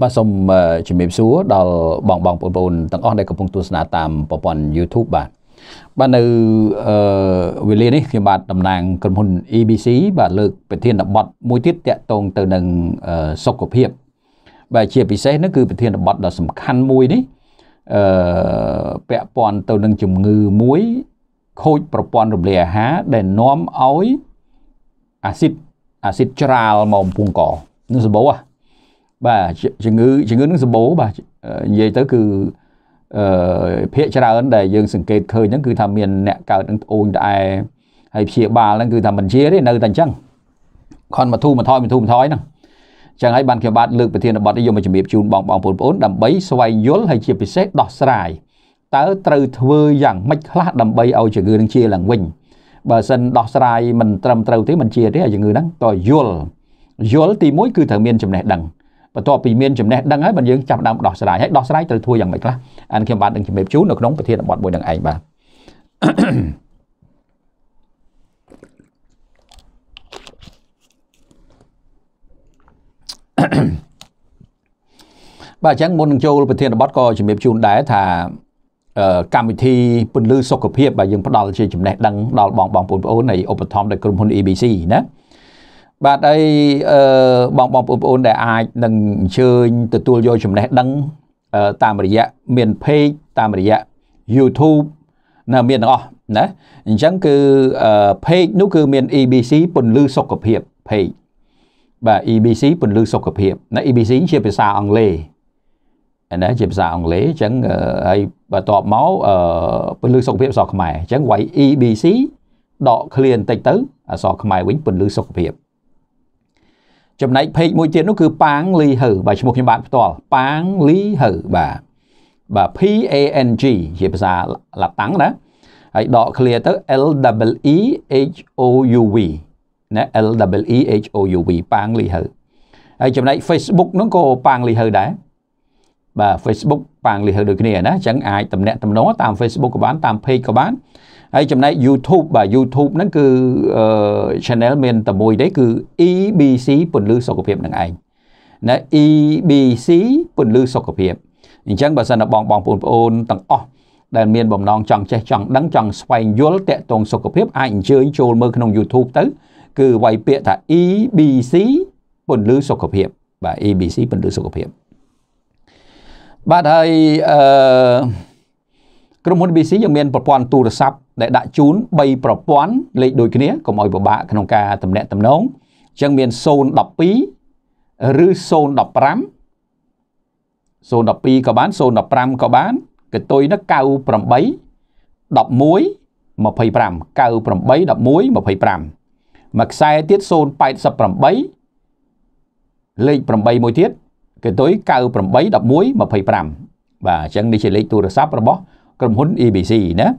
បាទសូមជំរាបសួរដល់បងបងបងប្អូនទាំងអស់ដែលកំពុងទស្សនាតាមប្រព័ន្ធ YouTube បាទបាទនៅវេលានេះខ្ញុំបាទតំណាងក្រុមហ៊ុន EBC បាទលើកប្រធានបទមួយទៀតតាក់ទងទៅនឹងសុខភាពបាទជាពិសេសនោះគឺប្រធានបទដ៏សំខាន់មួយនេះអឺពាក់ព័ន្ធទៅនឹងជំងឺមួយខូចប្រព័ន្ធរំលាយអាហារដែលនាំឲ្យអាស៊ីតអាស៊ីតច្រាលមកពងកនឹងសម្បោះបាទជំងឺជំងឺនឹងសម្បូរបាទនិយាយទៅគឺអឺភាកច្រើនដែលយើងសង្កេតឃើញហ្នឹងគឺថាមានអ្នកកើតនឹងត្អូញត្អែហើយព្យាបាលហ្នឹងគឺថាមិនជាទេនៅតែអញ្ចឹងខនមកធូរមកថយមកធូរមកថយហ្នឹងអញ្ចឹងហើយបានខ្ញុំបាទលើកប្រធានបទនេះយកមកជំរាបជូនបងបងប្អូនដើម្បី ស្វែងយល់ហើយជាពិសេសដោះស្រាយតើត្រូវធ្វើយ៉ាងម៉េចខ្លះដើម្បីឲ្យជំងឺនឹងជាឡើងវិញបើសិនដោះស្រាយមិនត្រឹមត្រូវទេមិនជាទេជំងឺហ្នឹងតយល់យល់ទី1គឺត្រូវមានចំណេះដឹងបន្ទាប់ពីមានចំណេះដឹងហើយបើយើងចាប់ដើមដោះស្រាយហើយដោះស្រាយត្រូវធ្វើយ៉ាងម៉េចខ្លះអានខ្ញុំបាទនឹងជំរាបជូននៅក្នុងប្រធានបទមួយនឹងឯងបាទបាទអញ្ចឹងមុននឹងចូលប្រធានបទក៏ជំរាបជូនដែរថាកម្មវិធីពន្លឺសុខភាពបាទយើងផ្ដល់ជាចំណេះដឹងដល់បងបងប្អូននៃឧបត្ថម្ភដល់ក្រុមហ៊ុន ABC ណាបាទហើយអឺបងបងប្អូនដែលអាចនឹងអញ្ជើញទទួលយកចំណេះដឹងតាមរយៈមាន page តាមរយៈ YouTube ណាមានទាំងអស់ណាអញ្ចឹងគឺ page នោះគឺមាន EBC ពន្លឺសុខភាព page បាទ EBC ពន្លឺសុខភាពណា EBC ជាភាសាអង់គ្លេសណាជាភាសាអង់គ្លេសអញ្ចឹងហើយបន្ទាប់មកពន្លឺសុខភាពអសរខ្មែរអញ្ចឹងវាយ EBC ដកឃ្លាបន្តិចទៅអសរខ្មែរវិញពន្លឺសុខភាពចំណែក page មួយទៀតនោះគឺប៉ាងលីហឺបាទឈ្មោះខ្ញុំបាទផ្ទាល់ប៉ាងលីហឺបាទបាទ P A N G ជាភាសាឡាតាំងណាហើយដក clear ទៅ L W E H O U V ណា L W E H O U V ប៉ាងលីហឺហើយចំណែក Facebook នោះក៏ប៉ាងលីហឺដែរបាទ Facebook ប៉ាងលីហឺដូចគ្នាណាអញ្ចឹងអាចតំណាក់តំណងតាម Facebook ក៏បានតាម page ក៏បានហើយចំណែក YouTube បាទ YouTube ហ្នឹងគឺ channel មានតែមួយទេគឺ EBC ពន្លឺសុខភាពនឹងឯងណា EBC ពន្លឺសុខភាពអញ្ចឹងបើសិនបងបងប្អូនទាំងអស់ដែលមានបំណងចង់ចេះចង់ដឹងចង់ស្វែងយល់តាក់ទងសុខភាពអាចអញ្ជើញចូលមើលក្នុង YouTube ទៅ គឺវាយពាក្យថា EBC ពន្លឺសុខភាពបាទ EBC ពន្លឺសុខភាពបាទហើយអឺក្រុមហ៊ុន BC យើងមានប្រព័ន្ធទូរស័ព្ទដែលដាក់ជូន3ប្រព័ន្ធលេខដូចគ្នាកុំឲ្យពិបាកក្នុងការតំណាក់តំណងអញ្ចឹងមាន012ឬ015 012ក៏បាន015ក៏បានកតុយនោះ98 11 25 98 11 25មួយខ្សែទៀត088លេខ8មួយទៀតកតុយ98 11 25បាទអញ្ចឹងនេះជាលេខទូរស័ព្ទរបស់ក្រុមហ៊ុន ABC ណា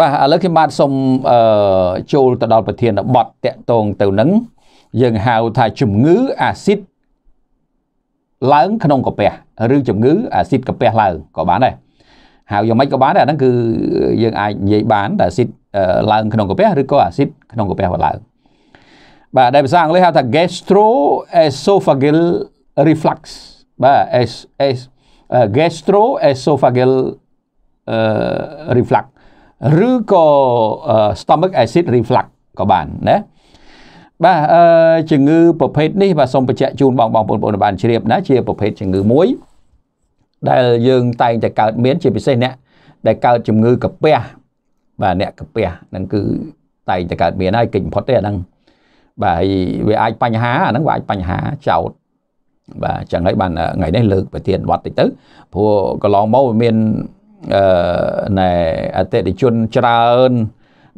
បាទឥឡូវខ្ញុំបាទសូមអឺចូលទៅដល់ប្រធានបទតកតងទៅនឹងយើងហៅថាជំងឺអាស៊ីតឡើង ក្នុងកាពះឬជំងឺអាស៊ីតកាពះឡើងក៏បានដែរហើយយ៉ាងម៉េចក៏បានដែរអាហ្នឹងគឺយើងអាចនិយាយបានថាអាស៊ីតឡើងក្នុងកាពះឬក៏អាស៊ីតក្នុងកាពះឡើងបាទដែលភាសាអង់គ្លេសហៅថា gastroesophageal reflux បាទ S S gastroesophageal reflux ឬក៏ stomach acid reflux ក៏បានណាបាទអឺជំងឺប្រភេទនេះបាទសូមបញ្ជាក់ជូនបងបងប្អូនបានជ្រាបណាជាប្រភេទជំងឺមួយដែលយើងតែងតែកើតមានជាពិសេសអ្នកដែលកើតជំងឺកាពះបាទអ្នកកាពះហ្នឹងគឺតែងតែកើតមានហើយគេចបំផុតទេអាហ្នឹងបាទហើយវាអាចបញ្ហាអាហ្នឹងវាអាចបញ្ហាចោតបាទចឹងហើយបានថ្ងៃនេះលើកប្រធានវត្តតិចទៅព្រោះកន្លងមកវាមានណែអតិថិជនច្រើន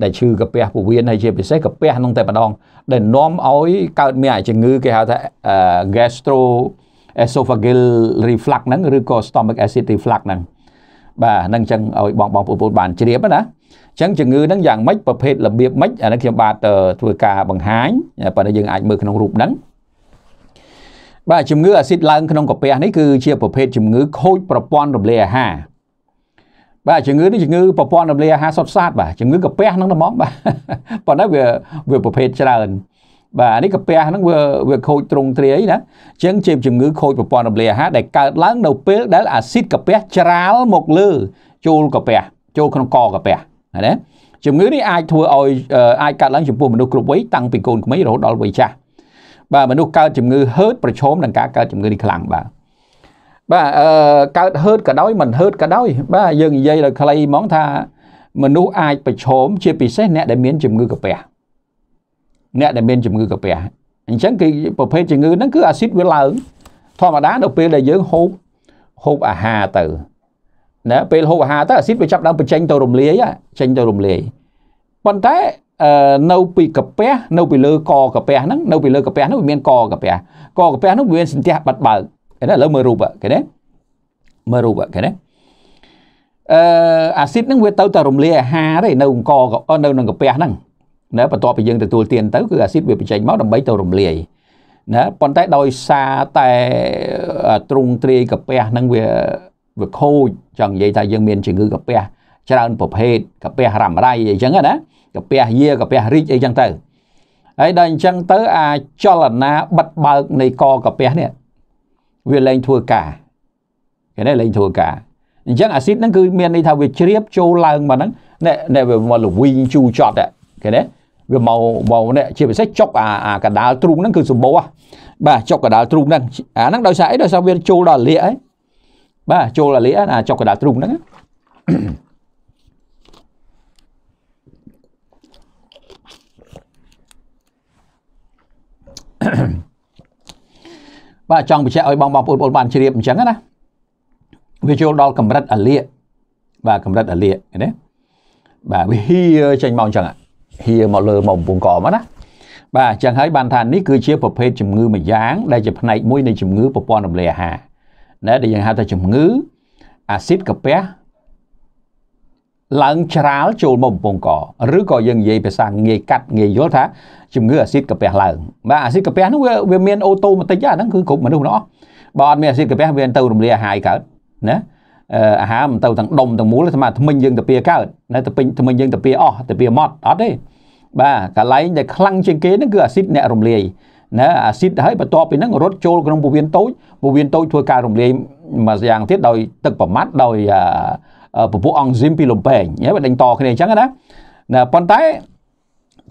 ដែលឈឺកាពះពោះវៀនហើយជាពិសេសកាពះហ្នឹងតែម្ដង ដែលនាំឲ្យកើតមានអាជំងឺគេហៅថា gastro esophageal reflux ហ្នឹងឬក៏ stomach acid reflux ហ្នឹងបាទហ្នឹងអញ្ចឹងឲ្យបងបងប្អូនបានជ្រាបណាអញ្ចឹងជំងឺហ្នឹងយ៉ាងម៉េចប្រភេទរបៀបម៉េចអានេះខ្ញុំបាទធ្វើការបង្ហាញប៉ុន្តែយើងអាចមើលក្នុងរូបហ្នឹងបាទជំងឺអាស៊ីតឡើងក្នុងកាពះនេះគឺជាប្រភេទជំងឺ ខូចប្រព័ន្ធរំលាយអាហារបាទជំងឺនេះជំងឺប្រព័ន្ធរំលាយអាហារសុទ្ធសាធបាទជំងឺកាពះហ្នឹងហ្មងបាទប៉ុន្តែវាវាប្រភេទច្រើនបាទនេះកាពះហ្នឹងវាវាខូចទ្រង់ទ្រាយណាអញ្ចឹងជា ជំងឺ ខូចប្រព័ន្ធរំលាយអាហារដែលកើតឡើងនៅពេលដែលអាស៊ីតកាពះច្រាលមកលើចូលកាពះចូលក្នុងកកាពះណាជំងឺនេះអាចធ្វើឲ្យអាចកើតឡើងចំពោះមនុស្សគ្រប់វ័យតាំងពីកូនក្មេងរហូតដល់វ័យចាស់បាទមនុស្សកើតជំងឺហឺតប្រឈមនឹងការកើតជំងឺនេះខ្លាំងបាទបាទអឺកើតហឺតក៏ដោយមិនហឺតក៏ដោយបាទយើងនិយាយដល់ខ្លីហ្មងថាមនុស្សអាចប្រឈមជាពិសេសអ្នកដែលមានជំងឺកាពះអ្នកដែលមានជំងឺកាពះអញ្ចឹងគឺប្រភេទជំងឺហ្នឹងគឺអាស៊ីតវាឡើងធម្មតានៅពេលដែលយើងហូបហូបអាហារទៅណាពេលហូបអាហារទៅអាស៊ីតវាចាប់ដើមបញ្ចេញទៅរំលាយចេញទៅរំលាយប៉ុន្តែនៅពីកាពះនៅពីលើកកាពះហ្នឹងនៅពីលើកាពះហ្នឹងវាមានកកាពះកកាពះហ្នឹងវាមានសន្ទះបាត់បើកគេណាឥឡូវមើលរូបគេណាមើលរូបគេណាអឺអាស៊ីតហ្នឹងវាទៅតែរំលាយអាហារទេនៅអង្គនៅនឹងកាពះហ្នឹងណាបន្ទាប់ពីយើងទទួលទានទៅគឺអាស៊ីតវាបញ្ចេញមកដើម្បីទៅរំលាយណាប៉ុន្តែដោយសារតែទ្រង់ទ្រាយកាពះហ្នឹងវាវាខូចចង់និយាយថាយើងមានជំងឺកាពះច្រើនប្រភេទកាពះរ៉ាំរ៉ៃអីចឹងណាកាពះយាកាពះរីកអីចឹងទៅហើយដល់អញ្ចឹងទៅអាចលនាបិទបើកនៃកកាពះនេះវាលែងធ្វើការគេនេះលែងធ្វើការអញ្ចឹងអាស៊ីតហ្នឹងគឺមានន័យថាវាជ្រាបចូលឡើងមកហ្នឹងនេះនេះវាមកលវីងជូរចត់គេនេះវាមកមកនេះជាពិសេសចុកអាអាកដាលទ្រូងហ្នឹងគឺសម្បូរបាទចុកកដាលទ្រូងហ្នឹងអាហ្នឹងដោយសារអីដោយសារវាចូលដល់លាកឯងបាទចូលដល់លាកអាចុកកដាលទ្រូងហ្នឹងអឺបាទចង់បញ្ជាក់ឲ្យបងបងប្អូនបានជ្រាបអញ្ចឹងណាវាចូលដល់កម្រិតអលៀកបាទកម្រិតអលៀកណាបាទវាហៀចេញមកអញ្ចឹងហៀមកលើមកពងកមកណាបាទអញ្ចឹងហើយបានថានេះគឺជាប្រភេទជំងឺមួយយ៉ាងដែលជាផ្នែកមួយនៃជំងឺប្រព័ន្ធរំលាយអាហារណាដែលយើងហៅថាជំងឺអាស៊ីតកាពះឡើងច្រាលចូលមកបំពង់កឬក៏យើងនិយាយភាសាងាយកាត់ងាយយល់ថា ជំងឺអាស៊ីតកាពះឡើង បាទអាស៊ីតកាពះនោះវាវាមានអូតូម៉ាទិកហ្នឹងគឺគ្រប់មនុស្សនោះបើអត់មានអាស៊ីតកាពះវាទៅរំលាយអាហារកើតណាអាហារមិនទៅទាំងដុំទាំងមូលស្មើថ្មិញយើងតាពីកើតនៅតែពេញថ្មិញយើងតាពីអស់តាពីម៉ត់អត់ទេបាទកន្លែងដែលខ្លាំងជាងគេហ្នឹងគឺអាស៊ីតអ្នករំលាយណាអាស៊ីតហើយបន្ទាប់ពីហ្នឹងរត់ចូលក្នុងពោះវៀនតូចពោះវៀនតូចធ្វើការរំលាយមួយយ៉ាងទៀតដោយទឹកប្រមាត់ដោយអឺពពុះអង់ស៊ីមពីលំពេងហ៎វាដេញតគ្នាអញ្ចឹងណាណាប៉ុន្តែ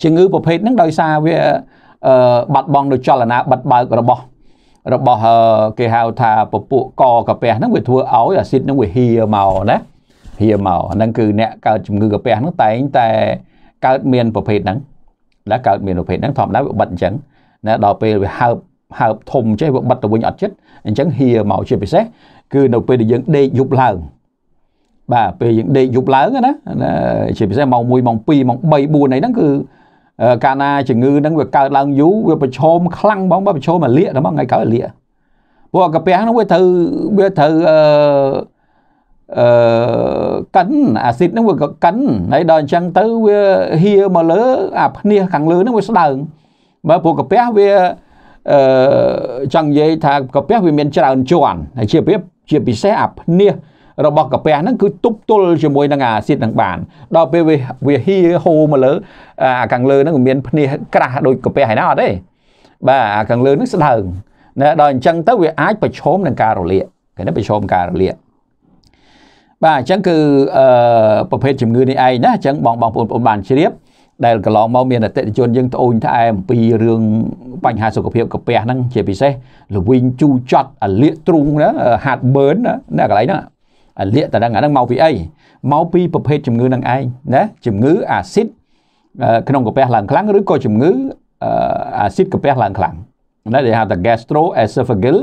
ជំងឺប្រភេទហ្នឹងដោយសារវាបាត់បង់នៅចលនាបាត់បើករបស់របស់គេហៅថាពពុះកកាពះហ្នឹងវាធ្វើឲ្យអាស៊ីតហ្នឹងវាហៀមកណាហៀមកហ្នឹងគឺអ្នកកើតជំងឺកាពះហ្នឹងតែងតែកើតមានប្រភេទហ្នឹងណាកើតមានប្រភេទហ្នឹងធម្មតាវាបាត់អញ្ចឹងណាដល់ពេលវាហើបហើបធំចេះវាបាត់ទៅវិញអត់ចិត្តអញ្ចឹងហៀមកជាពិសេសគឺនៅពេលដែលយើងដេកយប់ឡើងបាទពេលយើងដេកយប់ឡើងណាជាពិសេសម៉ោង1ម៉ោង2ម៉ោង3 4អីហ្នឹងគឺកាលណាជំងឺហ្នឹងវាកើតឡើងយូរវាប្រឈមខ្លាំងបងបើប្រឈមអាលាកដល់មកថ្ងៃក្រោយអាលាកពួកកាពះហ្នឹងវាត្រូវវាត្រូវអឺអឺកិនអាស៊ីតហ្នឹងវាក៏កិនហើយដល់អញ្ចឹងទៅវាហៀមកលើអាភ្នាសខាងលើហ្នឹងវាស្ដើងបើពួកកាពះវាអឺចង់និយាយថាកាពះវាមានច្រើនជាន់ហើយជាជាពិសេសអាភ្នាសរបស់កាពះហ្នឹងគឺទប់ទល់ជាមួយនឹងអាស៊ីតនឹងបានដល់ពេលវាវាហៀហូមកលើអាខាងលើហ្នឹងមានភ្នាសក្រាស់ដូចកាពះហើយណាអត់ទេ បាទអាខាងលើហ្នឹងស្ដើងណាដល់អញ្ចឹងទៅវាអាច ប្រឈមនឹងការរលាកគេណាប្រឈមការរលាកបាទអញ្ចឹងគឺអឺប្រភេទជំងឺនេះឯងណាអញ្ចឹងបងបងប្អូនបានជ្រាប ដែលកន្លងមកមានអតិថិជនយើងត្អូញត្អែអំពីរឿងបញ្ហាសុខភាពកាពះហ្នឹងជាពិសេសល្វីងជូចត់អាលៀកទ្រូងណាហាត់បឺនណាកន្លែងហ្នឹងអាលៀកតដឹងអាហ្នឹងមកពីអីមកពីប្រភេទជំងឺនឹងឯងណាជំងឺអាស៊ីតក្នុងកាពះឡើងខ្លាំងឬក៏ជំងឺអាស៊ីតកាពះឡើងខ្លាំងណាដែលហៅថា gastroesophageal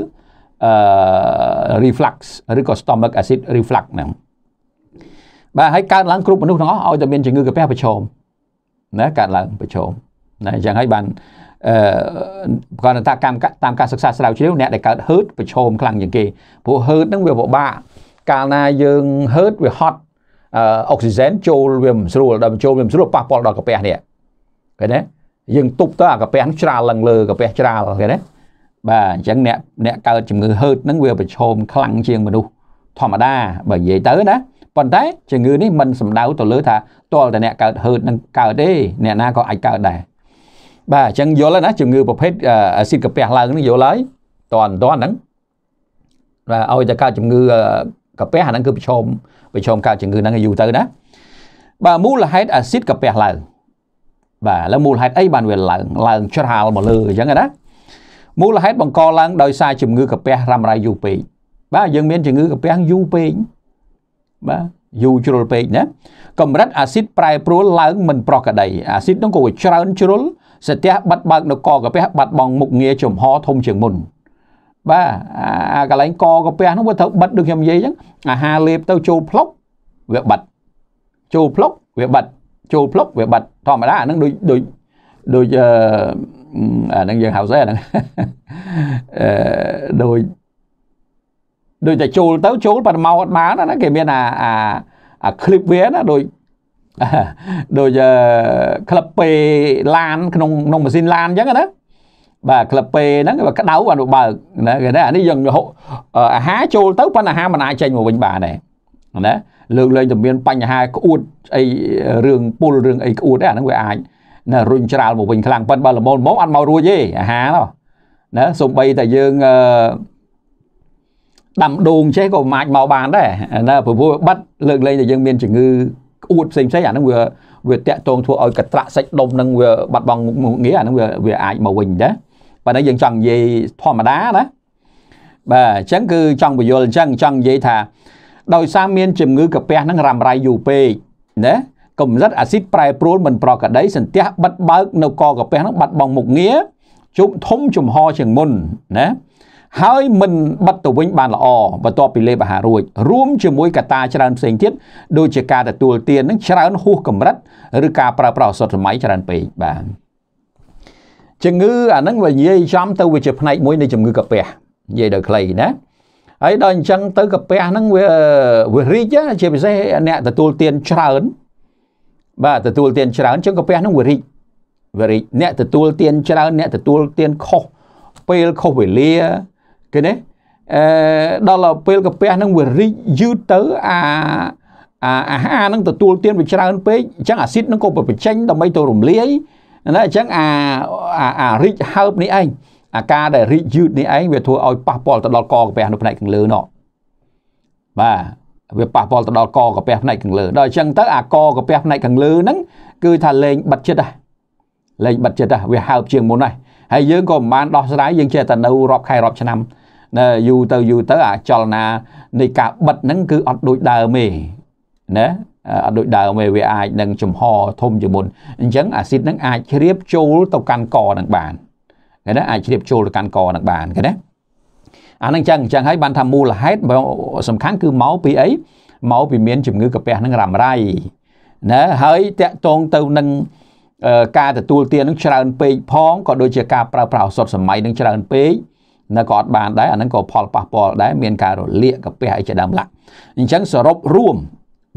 reflux ឬក៏ stomach acid reflux ហ្នឹងបាទហើយកើតឡើងគ្រប់មនុស្សទាំងអស់ឲ្យតែមានជំងឺកាពះប្រឈមណាកើតឡើងប្រឈមណាអញ្ចឹងហើយបានអឺគាត់ថាកម្មតាមការសិក្សាស្រាវជ្រាវអ្នកដែលកើតហឺតប្រឈមខ្លាំងជាងគេព្រោះហឺតហ្នឹងវាពិបាកកាលណាយើងហឺតវាហត់អុកស៊ីសែនចូលវាមិនស្រួលដល់ចូលវាមិនស្រួលប៉ះពាល់ដល់ក្រពះនេះឃើញទេយើងទប់ទៅអាក្រពះច្រាលឡើងលើក្រពះច្រាលឃើញទេបាទអញ្ចឹងអ្នកអ្នកកើតជំងឺហឺតហ្នឹងវាប្រឈមខ្លាំងជាងមនុស្សធម្មតាបើនិយាយទៅណាប៉ុន្តែជំងឺនេះមិនសំដៅទៅលើថាតលតអ្នកកើតហឺតនឹងកើតទេអ្នកណាក៏អាចកើតដែរបាទអញ្ចឹងយល់ហើយណាជំងឺប្រភេទអាស៊ីតកាពះឡើងនឹងយល់ហើយតន់តន់ហ្នឹងបាទឲ្យតែកើតជំងឺកាពះអាហ្នឹងគឺប្រឈមប្រឈមកើតជំងឺហ្នឹងឲ្យយូរទៅណាបាទមូលហេតុអាស៊ីតកាពះឡើងបាទឥឡូវមូលហេតុអីបានវាឡើងឡើងច្រាលមកលើអញ្ចឹងណាមូលហេតុបង្កឡើងដោយសារជំងឺកាពះរ៉ាំរ៉ៃយូរពេកបាទយើងមានជំងឺកាពះយូរពេកបាទយូរជ្រុលពេកណាកម្រិតអាស៊ីតប្រែប្រួលឡើងមិនប្រក្រតីអាស៊ីតនោះក៏វាច្រើនជ្រុលសត្យះបាត់បើកនៅកកាពះបាត់បង់មុខងារចំហធំជាងមុនបាទអាកន្លែងកកាពះហ្នឹងវាត្រូវបិទដូចខ្ញុំនិយាយអញ្ចឹងអាហារលេបទៅចូលផ្លុកវាបិទចូលផ្លុកវាបិទចូលផ្លុកវាបិទធម្មតាអាហ្នឹងដូចដូចដូចអឺអាហ្នឹងយើងហៅស្អីអាហ្នឹងអឺដូចដូចតែចូលទៅចូលប៉ុន្តែមកអត់បានណាគេមានអាអាអា clip វាណាដូចដូចក្លឹបពេឡានក្នុងក្នុងម៉ាស៊ីនឡានអញ្ចឹងណាបាទក្លឹបពេហ្នឹងវាក្តៅអនុបើកណាគេថាអានេះយើងអាហារចូលទៅប៉ុន្តែអាហារមិនអាចចេញមកវិញបានដែរណាលើកលែងតែមានបញ្ហាក្អួតអីរឿងពុលរឿងអីក្អួតអាហ្នឹងវាអាចណារុញច្រាលមកវិញខ្លាំងប៉ុន្តែបើល្មមមកអត់មករួចទេអាហារនោះណាសំបីតែយើងដាំដូងចេះក៏មិនអាចមកបានដែរណាព្រោះវាបាត់លើកលែងតែយើងមានជំងឺក្អួតផ្សេងផ្សេងអាហ្នឹងវាវាតាក់ទងធ្វើឲ្យកត្រាក់សាច់ដុំនឹងវាបាត់បង់មុខងារអាហ្នឹងវាវាអាចមកវិញដែរបើនេះយើងចង់និយាយធម្មតាណាបាទអញ្ចឹងគឺចង់បញ្យល់អញ្ចឹងចង់និយាយថា ដោយសារមានជំងឺកាពះនឹងរ៉ាំរ៉ៃយូរពេកណាកម្រិតអាស៊ីតប្រែប្រួលមិនប្រក្រតីសន្ទះបិទបើកនៅកកាពះនឹងបាត់បង់មុខងារជុំធំចំហជាងមុនណាហើយមិនបិទទៅវិញ បានល្អបន្ទាប់ពីលេបអាហាររួចរួមជាមួយកត្តាច្រើនផ្សេងទៀតដូចជាការទទួលទាននឹងច្រើនហួសកម្រិតឬការប្រើប្រាស់អសតសម័យច្រើនពេកបាទជំងឺអាហ្នឹងវានិយាយចំទៅវាជាផ្នែកមួយនៃជំងឺកាពះនិយាយដល់ខ្លីណាហើយដល់អញ្ចឹងទៅកាពះហ្នឹងវាវារីកជាពិសេសអ្នកទទួលទានច្រើនបាទទទួលទានច្រើនជាងកាពះហ្នឹងវារីកវារីកអ្នកទទួលទានច្រើនអ្នកទទួលទានខុសពេលខុសវេលាគេណាអឺដល់ពេលកាពះហ្នឹងវារីកយឺតទៅអាអាហារហ្នឹងទទួលទានវាច្រើនពេកអញ្ចឹងអាស៊ីតហ្នឹងក៏បញ្ចេញដើម្បីទៅរំលាយណាអញ្ចឹងអាអារីកហើបនេះឯងអាការដែលរីកយឺតនេះឯងវាធ្វើឲ្យប៉ះពាល់ទៅដល់កកពះនៅផ្នែកខាងលើនោះបាទវាប៉ះពាល់ទៅដល់កកាពះផ្នែកខាងលើដល់អញ្ចឹងទៅអាកកាពះផ្នែកខាងលើហ្នឹងគឺថាលេងបាត់ចិត្តហ่ะលេងបាត់ចិត្តហ่ะវាហើបជាងមុនហ่ะហើយយើងក៏មិនបានដោះស្រាយយើងចេះតែនៅរាប់ខែរាប់ឆ្នាំណាយូរទៅយូរទៅអាចលនានៃការបិទហ្នឹងគឺអត់ដូចដើមទេណាអត់ដូចដើមទេវាអាចនឹងចំហធំជាងមុនអញ្ចឹងអាស៊ីតនឹងអាចជ្រាបចូល ទៅកាន់កនឹងបានឃើញណាអាចជ្រាបចូលទៅកាន់កនឹងបានឃើញណាអានឹងអញ្ចឹងអញ្ចឹងហើយបានថាមូលហេតុសំខាន់គឺមកពីអីមកពីមានជំងឺកាពះនឹងរ៉ាំរ៉ៃណាហើយតកតងទៅនឹងការទទួលទាននឹងច្រើនពេកផងក៏ដូចជាការប្រើប្រាស់ឱសថសម័យនឹងច្រើនពេកនៅក៏អត់បានដែរអានឹងក៏ផលប៉ះពាល់ដែរមានការរលាកកាពះអីជាដើមឡាក់អញ្ចឹងសរុបរួម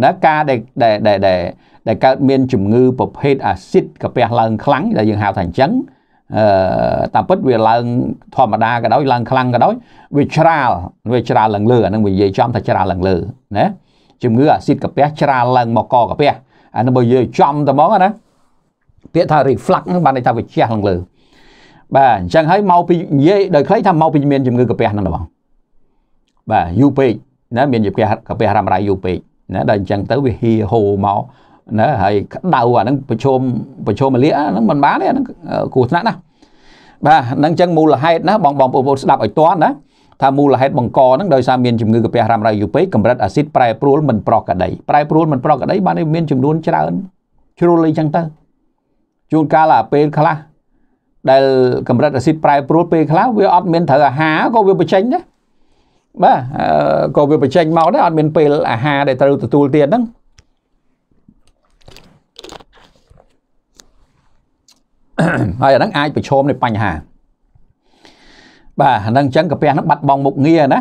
ណាការដែលដែលដែលដែលកើតមានជំងឺប្រភេទអាស៊ីតកាពះឡើងខ្លាំងដែលយើងហៅថាអញ្ចឹងអឺតាមពិតវាឡើងធម្មតាក៏ដោយឡើងខ្លាំងក៏ដោយវាច្រាលវាច្រាលឡើងលើអានឹងវានិយាយចំថាច្រាលឡើងលើណាជំងឺអាស៊ីតកាពះច្រាលឡើងមកកកាពះអានឹងបើយើងចំតែហ្មងណាពាក្យថា reflux ហ្នឹងបានន័យថាវាជះឡើងលើបាទអញ្ចឹងហើយមកពីនិយាយដោយខ្លីថាមកពីមានជំងឺកាពះហ្នឹងបងបាទយូរពេកណាមានជំងឺកាពះរ៉ាំរ៉ៃយូរពេកណាដល់អញ្ចឹងទៅវាហៀហូមកណាហើយក្តៅអាហ្នឹងប្រជុំប្រជុំមលាហ្នឹងមិនបានទេអាហ្នឹងគួរថ្នាក់ណាបាទហ្នឹងអញ្ចឹងមូលហេតុណាបងបងប្អូនស្ដាប់ឲ្យតន់ណាថាមូលហេតុបង្កហ្នឹងដោយសារមានជំងឺកាពះរ៉ាំរ៉ៃយូរពេកកម្រិតអាស៊ីតប្រែប្រួលមិនប្រក្រតីប្រែប្រួលមិនប្រក្រតីបានមានចំនួនច្រើនជ្រុលអីចឹងទៅជួនកាលអាពេលខ្លះដែលកម្រិតអាស៊ីតប្រែប្រួលពេលខ្លះវាអត់មានត្រូវអាហារក៏វាបញ្ចេញដែរបាទក៏វាបញ្ចេញមកដែរអត់មានពេលអាហារដែលត្រូវទទួលទៀតហ្នឹងហើយអាហ្នឹង អាចប្រឈមនឹងបញ្ហាបាទអាហ្នឹងអញ្ចឹងកាពះហ្នឹងបាត់បង់មុខងារណា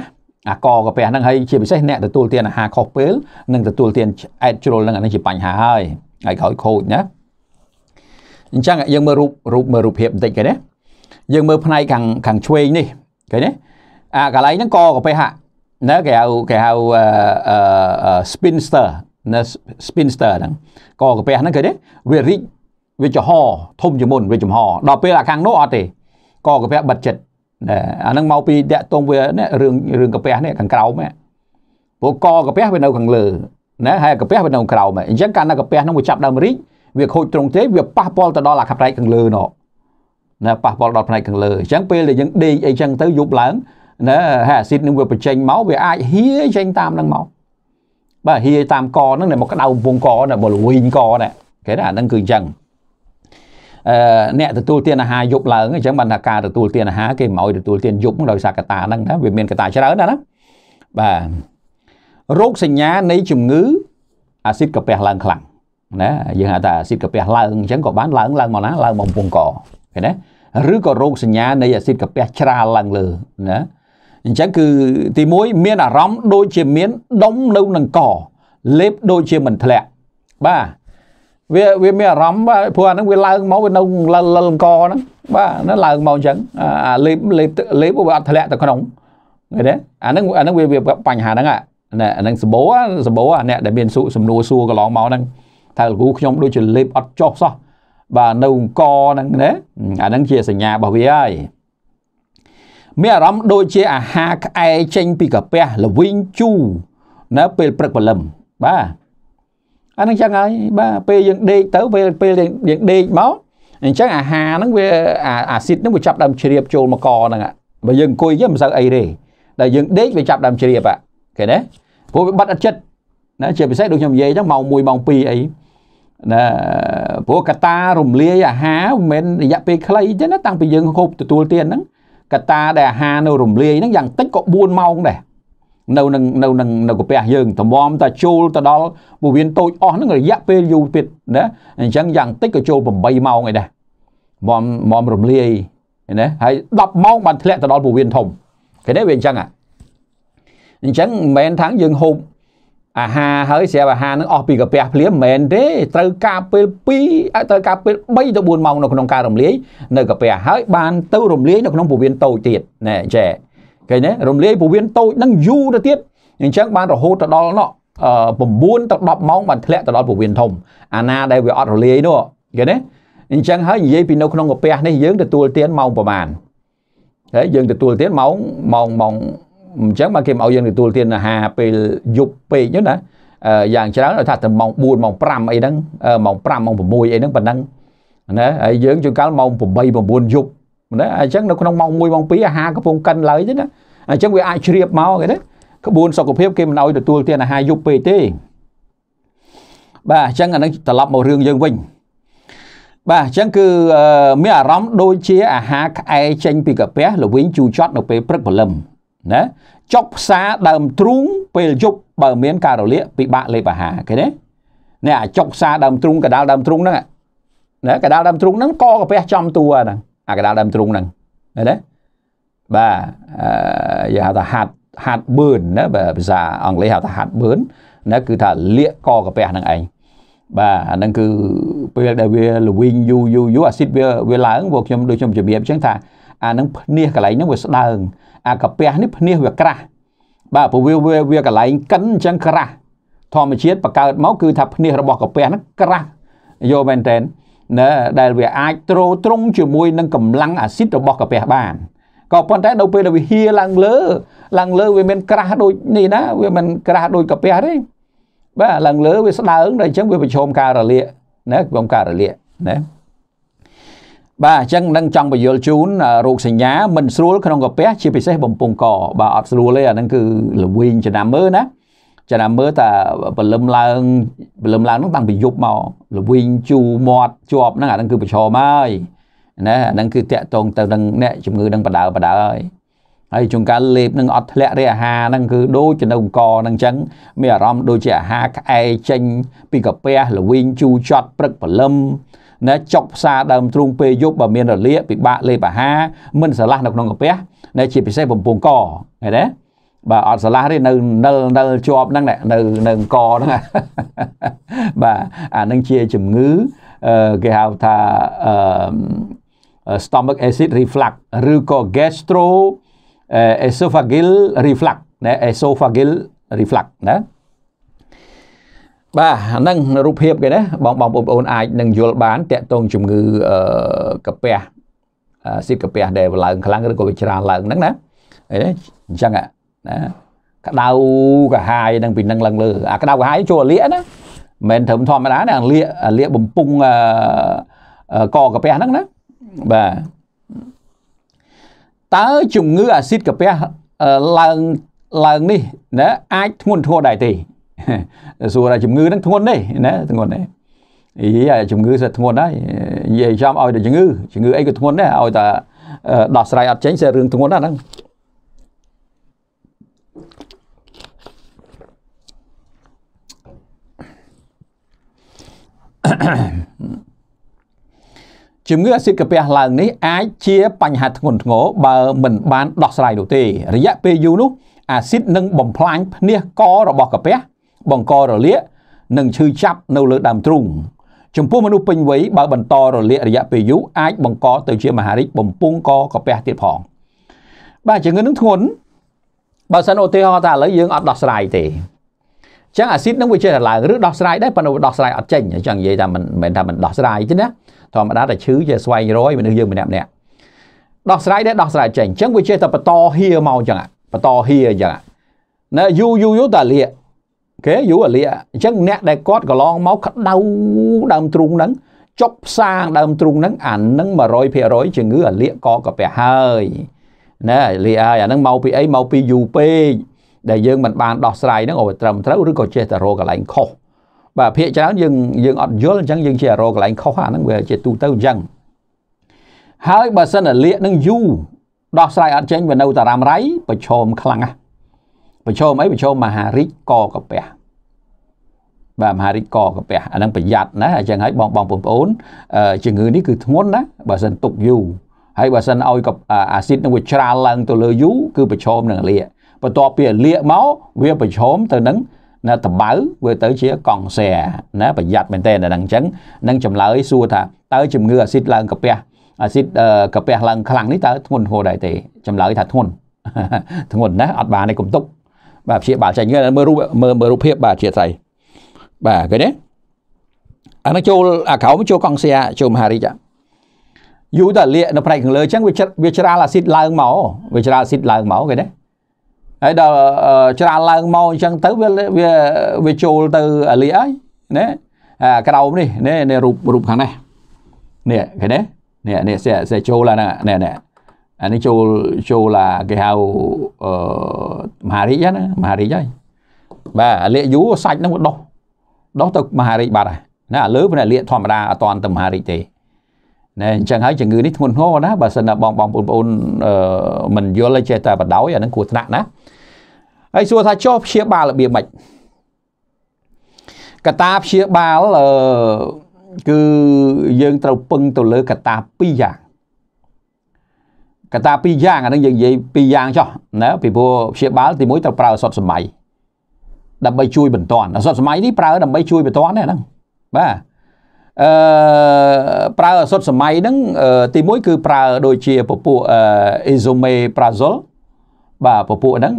អាកកាពះហ្នឹងហើយជាពិសេសអ្នកទទួលទានអាហារខុសពេលនិងទទួលទានអែតជ្រុលហ្នឹងអានេះជាបញ្ហាហើយហើយក្រោយខូចណាអញ្ចឹងយើងមើលរូបរូបមើលរូបភាពបន្តិចគេណាយើងមើលផ្នែកខាងខាងឆ្វេងនេះគេណាអាកន្លែងហ្នឹងក៏កាពេហាក់ណាគេហៅគេហៅអឺ spinster ណា spinster ហ្នឹងក៏កាពេហ្នឹងគេទេវារីកវាចំហធំជាងមុនវាចំហដល់ពេលអាខាងនោះអត់ទេក៏កាពេបិទចិត្តណាអាហ្នឹងមកពីតាក់ទងវារឿងរឿងកាពេនេះខាងក្រោមហ្នឹងពួកកកាពះវានៅខាងលើណាហើយកាពះវានៅក្រោមអញ្ចឹងកាលណាកាពះហ្នឹងវាចាប់ដើមរីកវា ខូចត្រង់ទេវាប៉ះពាល់ទៅដល់អាខាផ្នែកខាងលើណោណាប៉ះពាល់ដល់ផ្នែកខាងលើអញ្ចឹងពេលដែលយើងដេកអីចឹងទៅយប់ឡើងណាហើយអាស៊ីតនឹងវាបញ្ចេញមកវាអាចហៀចេញតាមនឹងមកបាទហៀតាមកនឹងមកក្តៅកំពង់កណាបើលវិញកណាគេថាអានឹងគឺអញ្ចឹងអឺអ្នកទទួលទានអាហារយប់ឡើងអញ្ចឹងបានថាការទទួលទានអាហារគេមកឲ្យទទួលទានយប់ដោយសារកត្តាហ្នឹងណាវាមានកត្តាច្រើនណាណាបាទរោគសញ្ញានៃជំងឺអាស៊ីតកាពះឡើងខ្លាំងណាយើងហៅថាអាស៊ីតកាពះឡើងអញ្ចឹងក៏បានឡើងឡើងមកណាឡើងមកកំពង់កឃើញណាឬក៏រោគសញ្ញានៃអាស៊ីតកាពះច្រាលឡើងលើណាអញ្ចឹងគឺទី1មានអារម្មណ៍ដូចជាមានដុំនៅនឹងកលេបដូចជាមិនធ្លាក់បាទវាវាមានអារម្មណ៍បាទព្រោះអាហ្នឹងវាឡើងមកវានៅលលលកហ្នឹងបាទ nó ឡើងមកអញ្ចឹងអាលេបលេបលេបវាអត់ធ្លាក់ទៅក្នុងឃើញទេអាហ្នឹងអាហ្នឹងវាបញ្ហាហ្នឹងអាហ្នឹងសបោសបោអ្នកដែលមានសុសំនួរសួរកន្លងមកហ្នឹងថាលោកគ្រូខ្ញុំដូចជាលេបអត់ចុះសោះបាទនៅអង្គហ្នឹងណាអាហ្នឹងជាសញ្ញារបស់វាហើយមានអារម្មណ៍ដូចជាអាហារក្អែចេញពីកាពះល្វីងជូរនៅពេលព្រឹកព្រលឹមបាទអានឹងចឹងហើយបាទពេលយើងដេកទៅពេលពេលយើងដេកមកអញ្ចឹងអាហារហ្នឹងវាអាស៊ីតហ្នឹងវាចាប់ដើមជ្រាបចូលមកកហ្នឹងបើយើងអង្គុយទេមិនសូវអីទេដែលយើងដេកវាចាប់ដើមជ្រាបគេណាព្រោះវាបាត់អត់ចិត្តណាជាពិសេសដូចខ្ញុំនិយាយអញ្ចឹងម៉ោង1ម៉ោង2អីណាព្រោះកតារំលាយអាហារមិនមែនរយៈពេលខ្លីទេណាតាំងពីយើងហូបទទួលទានហ្នឹងកតាដែលអាហារនៅរំលាយហ្នឹងយ៉ាងតិចក៏4ម៉ោងដែរនៅនឹងនៅនឹងនៅកាពះយើងតម្រាំតែចូលទៅដល់ពោះវៀនតូចអស់ហ្នឹងរយៈពេលយូរទៀតណាអញ្ចឹងយ៉ាងតិចក៏ចូល8ម៉ោងអីដែរមកមករំលាយណាហើយ10ម៉ោងបានធ្លាក់ទៅដល់ពោះវៀនធំគេនេះវាអញ្ចឹងអញ្ចឹងមិនមែនថាយើងហូបអាហារហើយស្រាប់អាហារនឹងអស់ពី កាពះភ្លាមមិនមែនទេត្រូវការពេល2ត្រូវការពេល3ទៅ4ម៉ោងនៅក្នុងការរំលាយនៅកាពះហើយបានទៅ រំលាយនៅក្នុងពោះវៀនតូចទៀតណែចេះឃើញទេរំលាយពោះវៀនតូចនឹងយូរទៅទៀតអញ្ចឹងបានរហូតទៅដល់ណោះ9ទៅ10ម៉ោងបានធ្លាក់ទៅដល់ពោះវៀនធំ អាណាដែលវាអត់រលាយនោះឃើញទេអញ្ចឹងហើយនិយាយពីនៅក្នុងកាពះនេះយើងទទួលទានម៉ោងប្រហែលហើយយើងទទួលទានម៉ោងម៉ោងម៉ោងអញ្ចឹងមកគេមកឲ្យយើងទទួលទានអាហារពេលយប់ពេកហ្នឹងណាយ៉ាងច្រើនថាតែម៉ោង4ម៉ោង5អីហ្នឹងម៉ោង5ម៉ោង6អីហ្នឹងប៉ុណ្ណឹងណាហើយយើងជួនកាលម៉ោង8 9យប់ណាអញ្ចឹងនៅក្នុងម៉ោង1ម៉ោង2អាហារកំពុងកិនឡើយទេណាអញ្ចឹងវាអាចជ្រាបមកគេណាក្បួនសុខភាពគេមិនឲ្យទទួលទានអាហារយប់ពេកទេបាទអញ្ចឹងអានឹងត្រឡប់មករឿងយើងវិញបាទអញ្ចឹងគឺមានអារម្មណ៍ដូចជាអាហារក្អែចេញពីកាពះល្វីងជូរចត់នៅពេលព្រឹកព្រលឹមណាចុកផ្សារដើមទ្រូងពេលយប់បើមានការរលាក ពិបាកលេបអាហារឃើញទេនេះអាចុកផ្សារដើមទ្រូងកដាលដើមទ្រូងហ្នឹងណាកដាលដើមទ្រូងហ្នឹងកកាពះចំតួហ្នឹងអាកដាលដើមទ្រូងហ្នឹងឃើញទេបាទយហៅថាហាត់ហាត់បឺនណាបាទភាសាអង់គ្លេសហៅថាហាត់បឺនណាគឺថាលាកកកាពះហ្នឹងឯងបាទអាហ្នឹងគឺពេលដែលវាល្វីងយូរយូរយូរអាស៊ីតវាវាឡើងពួកខ្ញុំដូចខ្ញុំជម្រាបអញ្ចឹងថាអាហ្នឹងភ្នាសកន្លែងហ្នឹងវាស្ដើងអាកាពះនេះភ្នៀសវាក្រាស់បាទព្រោះវាវាកន្លែងកិនអញ្ចឹងក្រាស់ធម្មជាតិបង្កើតមកគឺថាភ្នៀសរបស់កាពះហ្នឹងក្រាស់យកមែនតើណាដែលវាអាចទ្រទ្រង់ជាមួយនឹងកម្លាំងអាស៊ីតរបស់កាពះបានក៏ប៉ុន្តែនៅពេលដែលវាហៀឡើងលើឡើងលើវាមានក្រាស់ដូចនេះណាវាមិនក្រាស់ដូចកាពះទេបាទឡើងលើវាស្ដើងដល់អញ្ចឹងវាប្រឈមការរលាកណាប្រឈមការរលាកណាបាទអញ្ចឹងនឹងចង់បញ្យលជូនរោគសញ្ញាមិនស្រួលក្នុងកាពះជាពិសេសបំពង់កបាទអត់ស្រួលទេអាហ្នឹងគឺលវីងចំណាំមើលណាចំណាំមើលតាព្រលឹមឡើងព្រលឹមឡើងហ្នឹងតាំងពីយប់មកលវីងជូមាត់ជាប់ហ្នឹងអាហ្នឹងគឺប្រឈមហើយណាអាហ្នឹងគឺតាក់ទងទៅនឹងអ្នកជំងឺនឹងបដើបដើហើយហើយជួនកាលលេបនឹងអត់ធ្លាក់រេអាហារហ្នឹងគឺដូចចំណុចអង្គហ្នឹងអញ្ចឹងមានអារម្មណ៍ដូចជាអាហារក្អែចេញពីកាពះលវីងជូចត់ព្រឹកព្រលឹមណាចុកផ្សារដើមទ្រូងពេលយប់បើមានរលាកពិបាកលេបអាហារមិនស្រឡះនៅក្នុងកាពះណាជាពិសេសបំពង់កឃើញទេបាទអត់ស្រឡះទេនៅនៅនៅជាប់ហ្នឹងណានៅនៅកហ្នឹងបាទអានឹងជាជំងឺគេហៅថាអឺ stomach acid reflux ឬក៏ gastro esophageal reflux ណា esophageal reflux ណាបាទអានឹងរូបភាពគេណាបងបងបងប្អូនអាចនឹងយល់បានតកតងជំងឺកាពះស៊ីកាពះដែលឡើងខ្លាំងឬក៏វាច្រើនឡើងហ្នឹងណាអីអញ្ចឹងណាក្តៅកាហាយនឹងពីនឹងឡើងលើអាក្តៅកាហាយចូលអាលៀកណាមិនត្រឹមធម្មតាណាអាលៀកអាលៀកបំពុងកកាពះហ្នឹងណាបាទតើជំងឺអាស៊ីតកាពះឡើងឡើងនេះណាអាចធ្ងន់ធ្ងរដែរទេសួរថាជំងឺហ្នឹងធ្ងន់ទេណាធ្ងន់ទេអីអាជំងឺសិតធ្ងន់ហើយនិយាយចាំឲ្យតែជំងឺជំងឺអីក៏ធ្ងន់ដែរឲ្យតែដោះស្រាយអត់ចេញសិតរឿងធ្ងន់ណាហ្នឹងជំងឺអាស៊ីតកាពះឡើងនេះអាចជាបញ្ហាធ្ងន់ធ្ងរបើ មិនបានដោះស្រាយនោះទេ រយៈពេលយូរនោះអាស៊ីតនឹងបំផ្លាញភ្នាសករបស់កាពះបង្ករលាកនិងឈឺចាប់នៅលើដើមទ្រូងចំពោះមនុស្សពេញវ័យបើបន្តរលាករយៈពេលយូរអាចបង្កទៅជាមហារីកបំពង់កកាពះទៀតផងបាទជំងឺនឹងធ្ងន់បើសិនឧទាហរណ៍ថាឥឡូវយើងអត់ដោះស្រាយទេចឹងអាស៊ីតនឹងវាចេះតែឡើងឬដោះស្រាយដែរប៉ុន្តែវាដោះស្រាយអត់ចេញអញ្ចឹងនិយាយថាមិនមែនថាមិនដោះស្រាយទេណាធម្មតាតែឈឺជាស្វែងរយមនុស្សយើងម្នាក់ម្នាក់ដោះស្រាយដែរដោះស្រាយចេញអញ្ចឹងវាចេះតែបន្តហៀមកអញ្ចឹងបន្តហៀអញ្ចឹងណាយូយូយូតាលាកគេយូរអាលីអញ្ចឹងអ្នកដែលគាត់កន្លងមកក្តៅដើមទ្រូងហ្នឹងចុកផ្សាដើមទ្រូងហ្នឹងអាហ្នឹង100%ជំងឺអាលៀកកកាពះហើយណាអាលៀកហើយអាហ្នឹងមកពីអីមកពីយូរពេកដែលយើងមិនបានដោះស្រាយហ្នឹងឲ្យត្រឹមត្រូវឬក៏ចេះតែរកកន្លែងខុសបាទភាកច្រើនយើងយើងអត់យល់អញ្ចឹងយើងចេះរកកន្លែងខុសអាហ្នឹងវាជាទូទៅអញ្ចឹងហើយបើសិនអាលៀកហ្នឹងយូរដោះស្រាយអត់ចេញវានៅតារ៉ាមរៃប្រឈមខ្លាំងណាស់ប្រឈមអីប្រឈមមហារិទ្ធកកាពះបាទមហារិទ្ធកកាពះអានឹងប្រយ័ត្នណាអញ្ចឹងហើយបងបងបងប្អូនជំងឺនេះគឺធ្ងន់ណាបើសិនទុកយូរហើយបើសិនឲ្យអាស៊ីតនឹងវាច្រាលឡើងទៅលើយូរគឺប្រឈមនឹងលាកបន្ទាប់ពីលាកមកវាប្រឈមទៅនឹងណាតបៅវាទៅជាកង់សែណាប្រយ័ត្នមែនតើដល់អញ្ចឹងនឹងចម្លើយសួរថាតើជំងឺអាស៊ីតឡើងកាពះអាស៊ីតកាពះឡើងខ្លាំងនេះតើធ្ងន់ហួរដែរទេចម្លើយថាធ្ងន់ធ្ងន់ណាស់អត់បានឯងកុំទុកបាទព្យាបាលចាញ់មើលរូបមើលមើលរូបភាពបាទជាត្រៃបាទឃើញទេអានឹងចូលអាក្រោមចូលកង់សៀចូលមហារាជយូរតែលាកនៅផ្នែកខាងលើអញ្ចឹងវាវាច្រាលអាស៊ីតឡើងមកវាច្រាលអាស៊ីតឡើងមកឃើញទេហើយដល់ច្រាលឡើងមកអញ្ចឹងទៅវាវាវាចូលទៅអាលាកហើយណាអាក្រោមនេះនេះរូបរូបខាងនេះនេះឃើញទេនេះនេះសៀចូលហ្នឹងនេះនេះអានេះចូលចូលអាគេហៅអឺមហារាជណាមហារាជហើយបាទអាលាកយូរសាច់ហ្នឹងវាដោះដោះទៅមហារាជបាត់ហើយណាលើព្រោះអាលាកធម្មតាអត់តាន់ទៅមហារាជទេណែអញ្ចឹងហើយជំងឺនេះធ្ងន់ធ្ងរណាបើសិនណាបងបងប្អូនអឺមិនយល់ចេះតែបដ ாய் អាហ្នឹងគ្រោះថ្នាក់ណាហើយសួរថាចុះព្យាបាលរបៀបម៉េចកតាព្យាបាលអឺគឺយើងត្រូវពឹងទៅលើកតា2យ៉ាងកតាពីរយ៉ាងអានឹងយើងនិយាយពីរយ៉ាងចុះណាពីព្រោះព្យាបាលទី1ត្រូវប្រើអសតសម័យដើម្បីជួយបន្ទាន់អសតសម័យនេះប្រើដើម្បីជួយបន្ទាន់ហ្នឹងបាទអឺប្រើអសតសម័យហ្នឹងទី1គឺប្រើដូចជាពពួកអេសូមេប្រាហ្សុលបាទពពួកហ្នឹង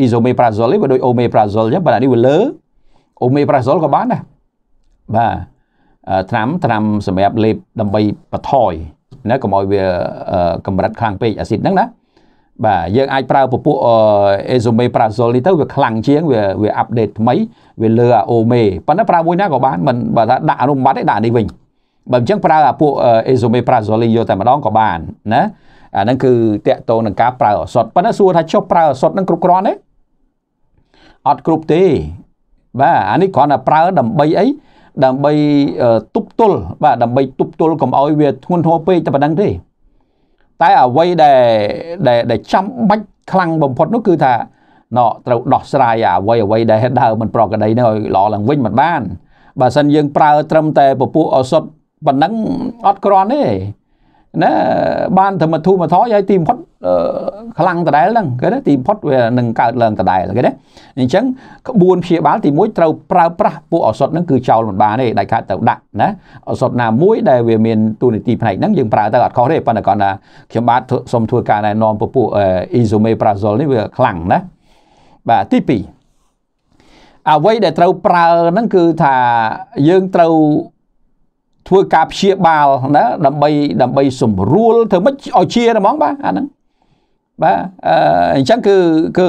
អេសូមេប្រាហ្សុលនេះវាដូចអូមេប្រាហ្សុលចឹងបាទនេះវាលើអូមេប្រាហ្សុលក៏បានដែរបាទថ្នាំថ្នាំសម្រាប់លេបដើម្បីបន្ថយណាកុំឲ្យវាកម្រិតខ្លាំងពេកអាស៊ីតហ្នឹងណាបាទយើងអាចប្រើពពុះអេសូមេប្រាសូលនេះទៅវាខ្លាំងជាងវាវាអាប់ដេតថ្មី វាលើអាអូមេប៉ុន្តែប្រើមួយណាក៏បានមិនបើថាដាក់អនុម័តទេដាក់នេះវិញបើអញ្ចឹងប្រើអាពួកអេសូមេប្រាសូលីយកតែម្ដងក៏បានណាអាហ្នឹងគឺតកតងនឹងការប្រើអសតប៉ុន្តែសួរថាចុះប្រើអសតហ្នឹងគ្រប់គ្រាន់ទេអត់គ្រប់ទេបាទអានេះគ្រាន់តែប្រើដើម្បីអីដើម្បីទប់ទល់បាទដើម្បីទប់ទល់កុំឲ្យវាធ្ងន់ធ្ងរពេកតែប៉ុណ្្នឹងទេតែអ្វីដែលដែលចាំបាច់ខ្លាំងបំផុតនោះគឺថាណោត្រូវដោះស្រាយអ្វីអ្វីដែលដើមមិនប្រក្រតីនឹងឲ្យល្អឡើងវិញមិនបានបើសិនយើងប្រើត្រឹមតែពពួកអសុតប៉ុណ្ណឹងអត់ក្រាន់ទេណាបានតែមធុមធហើយទីបំផុតខ្លាំងដដែលហ្នឹងគេណាទីបំផុតវានឹងកើតឡើងដដែលគេណាអញ្ចឹងក្បួនព្យាបាលទី1ត្រូវប្រើប្រាស់ពួកឱសថហ្នឹងគឺចោលមិនបានទេដាច់ខាតទៅដាក់ណាឱសថណាមួយដែលវាមានទូនីតិផ្នែកហ្នឹងយើងប្រើទៅអត់ខុសទេប៉ុន្តែគាត់ថាខ្ញុំបាទសូមធ្វើការណែនាំពពួកអ៊ីសូមេប្រាហ្សុលនេះវាខ្លាំងណាបាទទី2អ្វីដែលត្រូវប្រើហ្នឹងគឺថាយើងត្រូវធ្វើការព្យាបាលណាដើម្បីដើម្បីសម្រួលធ្វើម៉េចឲ្យជាហ្មងបាទអាហ្នឹងបាទអញ្ចឹងគឺគឺ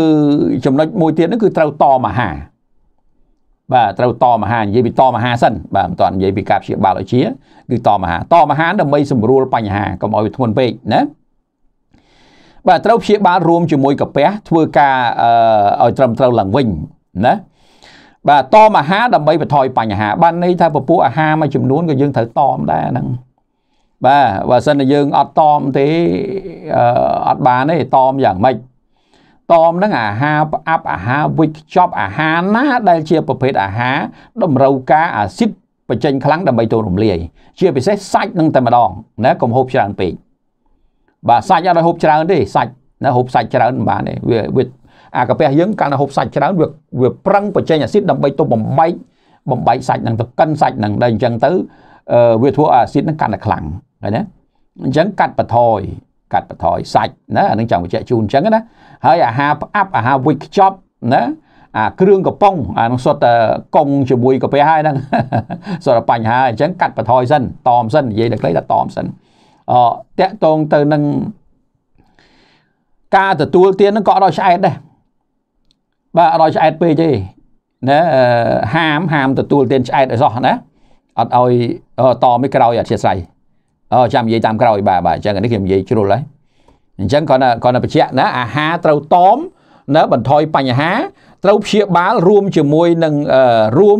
ចំណុចមួយទៀតហ្នឹងគឺត្រូវតមហា បាទត្រូវតមហានិយាយពីតមហាសិនបាទមិនតាន់និយាយពីការព្យាបាលឲ្យជា គឺតមហាតមហាដើម្បី សម្រួលបញ្ហាកុំឲ្យវាធ្ងន់ពេកណាបាទត្រូវព្យាបាលរួមជាមួយកាពះធ្វើការឲ្យត្រឹមត្រូវឡើងវិញណាបាទតមអាហារដើម្បីបន្ថយបញ្ហា បានន័យថាពពួកអាហារមួយចំនួនក៏យើងត្រូវតមដែរហ្នឹងបាទបើសិនតែយើងអត់តមទេអត់បានទេតមយ៉ាងម៉េចតមនឹងអាហារផ្អាប់អាហារវិចខ្ចប់អាហារណាដែលជាប្រភេទអាហារតម្រូវការអាស៊ីតបញ្ចេញខ្លាំងដើម្បីទន់រំលាយជាពិសេសសាច់នឹងតែម្ដងណាកុំហូបច្រើនពេកបាទសាច់អត់ឲ្យហូបច្រើនទេសាច់ណាហូបសាច់ច្រើនមិនបានទេវាអាកាពះយើងកាន់តែហូបសាច់ច្រើនវាវាប្រឹងបញ្ចេញអាស៊ីតដើម្បីទៅបំបែកបំបែកសាច់នឹងទៅកិនសាច់នឹងដែរអញ្ចឹងទៅវាធ្វើអាស៊ីតនឹងកាន់តែខ្លាំងឃើញណាអញ្ចឹងកាត់បន្ថយកាត់បន្ថយសាច់ណាអានឹងចង់បញ្ជាក់ជូនអញ្ចឹងណាហើយអាហារផ្អាប់អាហារវិចខ្ចប់ណាអាគ្រឿងកំប៉ុងអានឹងសុទ្ធតែកុងជាមួយកាពះហើយហ្នឹងសុទ្ធតែបញ្ហាអញ្ចឹងកាត់បន្ថយសិនតមសិននិយាយដល់ខ្លីថាតមសិនអតកតងទៅនឹងការទទួលទាននឹងក៏ដល់ឆ្អែតដែរបាទអត់ឲ្យឆ្អែតពេកទេណាហាមហាមទទួលទានឆ្អែតឲ្យសោះណាអត់ឲ្យតមិនក្រោយអធិស្ឋ័យអូចាំនិយាយតាមក្រោយបាទបាទអញ្ចឹងនេះខ្ញុំនិយាយជ្រុលហើយអញ្ចឹងគាត់គាត់បញ្ជាក់ណាអាហារត្រូវតមណាបន្ថយបញ្ហាត្រូវព្យាបាល រួម ជាមួយនឹងរួម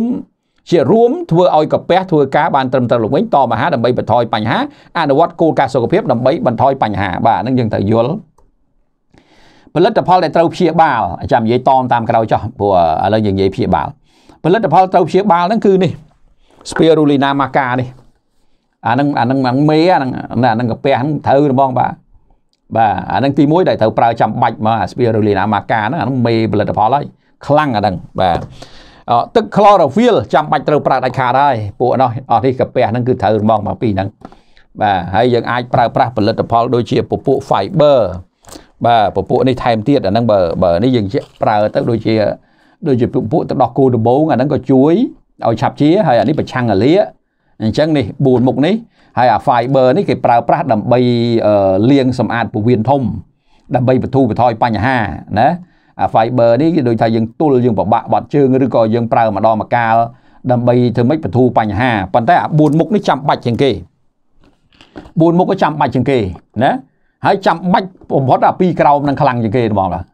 ជារួមធ្វើឲ្យកពះធ្វើការបានត្រឹមត្រូវឡើងវិញតមអាហារដើម្បីបន្ថយបញ្ហាអនុវត្តគោលការណ៍សុខភាពដើម្បីបន្ថយបញ្ហាបាទហ្នឹងយើងត្រូវយល់ផលិតផលដែលត្រូវព្យាបាលចាំនិយាយតមតាមក្រោយចោះព្រោះឥឡូវយើងនិយាយព្យាបាលផលិតផលត្រូវព្យាបាលហ្នឹងគឺនេះ Spirulina maca នេះអាហ្នឹងអាហ្នឹងមេអាហ្នឹងអាហ្នឹងកាពះហ្នឹងត្រូវហ្មងបាទបាទអាហ្នឹងទី1ដែលត្រូវប្រើចាំបាច់មកអា Spirulina maca ហ្នឹងអាហ្នឹងមេផលិតផលហើយខ្លាំងអាហ្នឹងបាទទឹក chlorophyll ចាំបាច់ត្រូវប្រើដាច់ខាតហើយពួកនោះអស់នេះកាពះហ្នឹងគឺត្រូវហ្មងមកពីហ្នឹងបាទហើយយើងអាចប្រើប្រាស់ផលិតផលដូចជាពពួក fiber បាទពពួកនេះថែមទៀតអាហ្នឹងបើបើនេះយើងប្រើទៅដូចជាដូចជាពពួកទៅដោះគោដំបងអាហ្នឹងក៏ជួយឲ្យឆាប់ជា ហើយអានេះប្រឆាំងអាលាអញ្ចឹងនេះ4មុខនេះហើយអា fiber នេះគេប្រើប្រាស់ដើម្បីលាង សម្អាតពវៀនធំដើម្បីបទូបន្ថយបញ្ហាណាអា fiber នេះគេដូចថាយើងទល់យើងពិបាកបាត់ជើងឬក៏យើងប្រើម្ដងម្កាលដើម្បីធ្វើម៉េចបទូបញ្ហាប៉ុន្តែអា4មុខនេះចាំបាច់ជាងគេ4មុខក៏ចាំបាច់ជាងគេណាហើយចាំបាច់បំផុតអាពីក្រោមនឹងខ្លាំងជាងគេហ្មងបាទ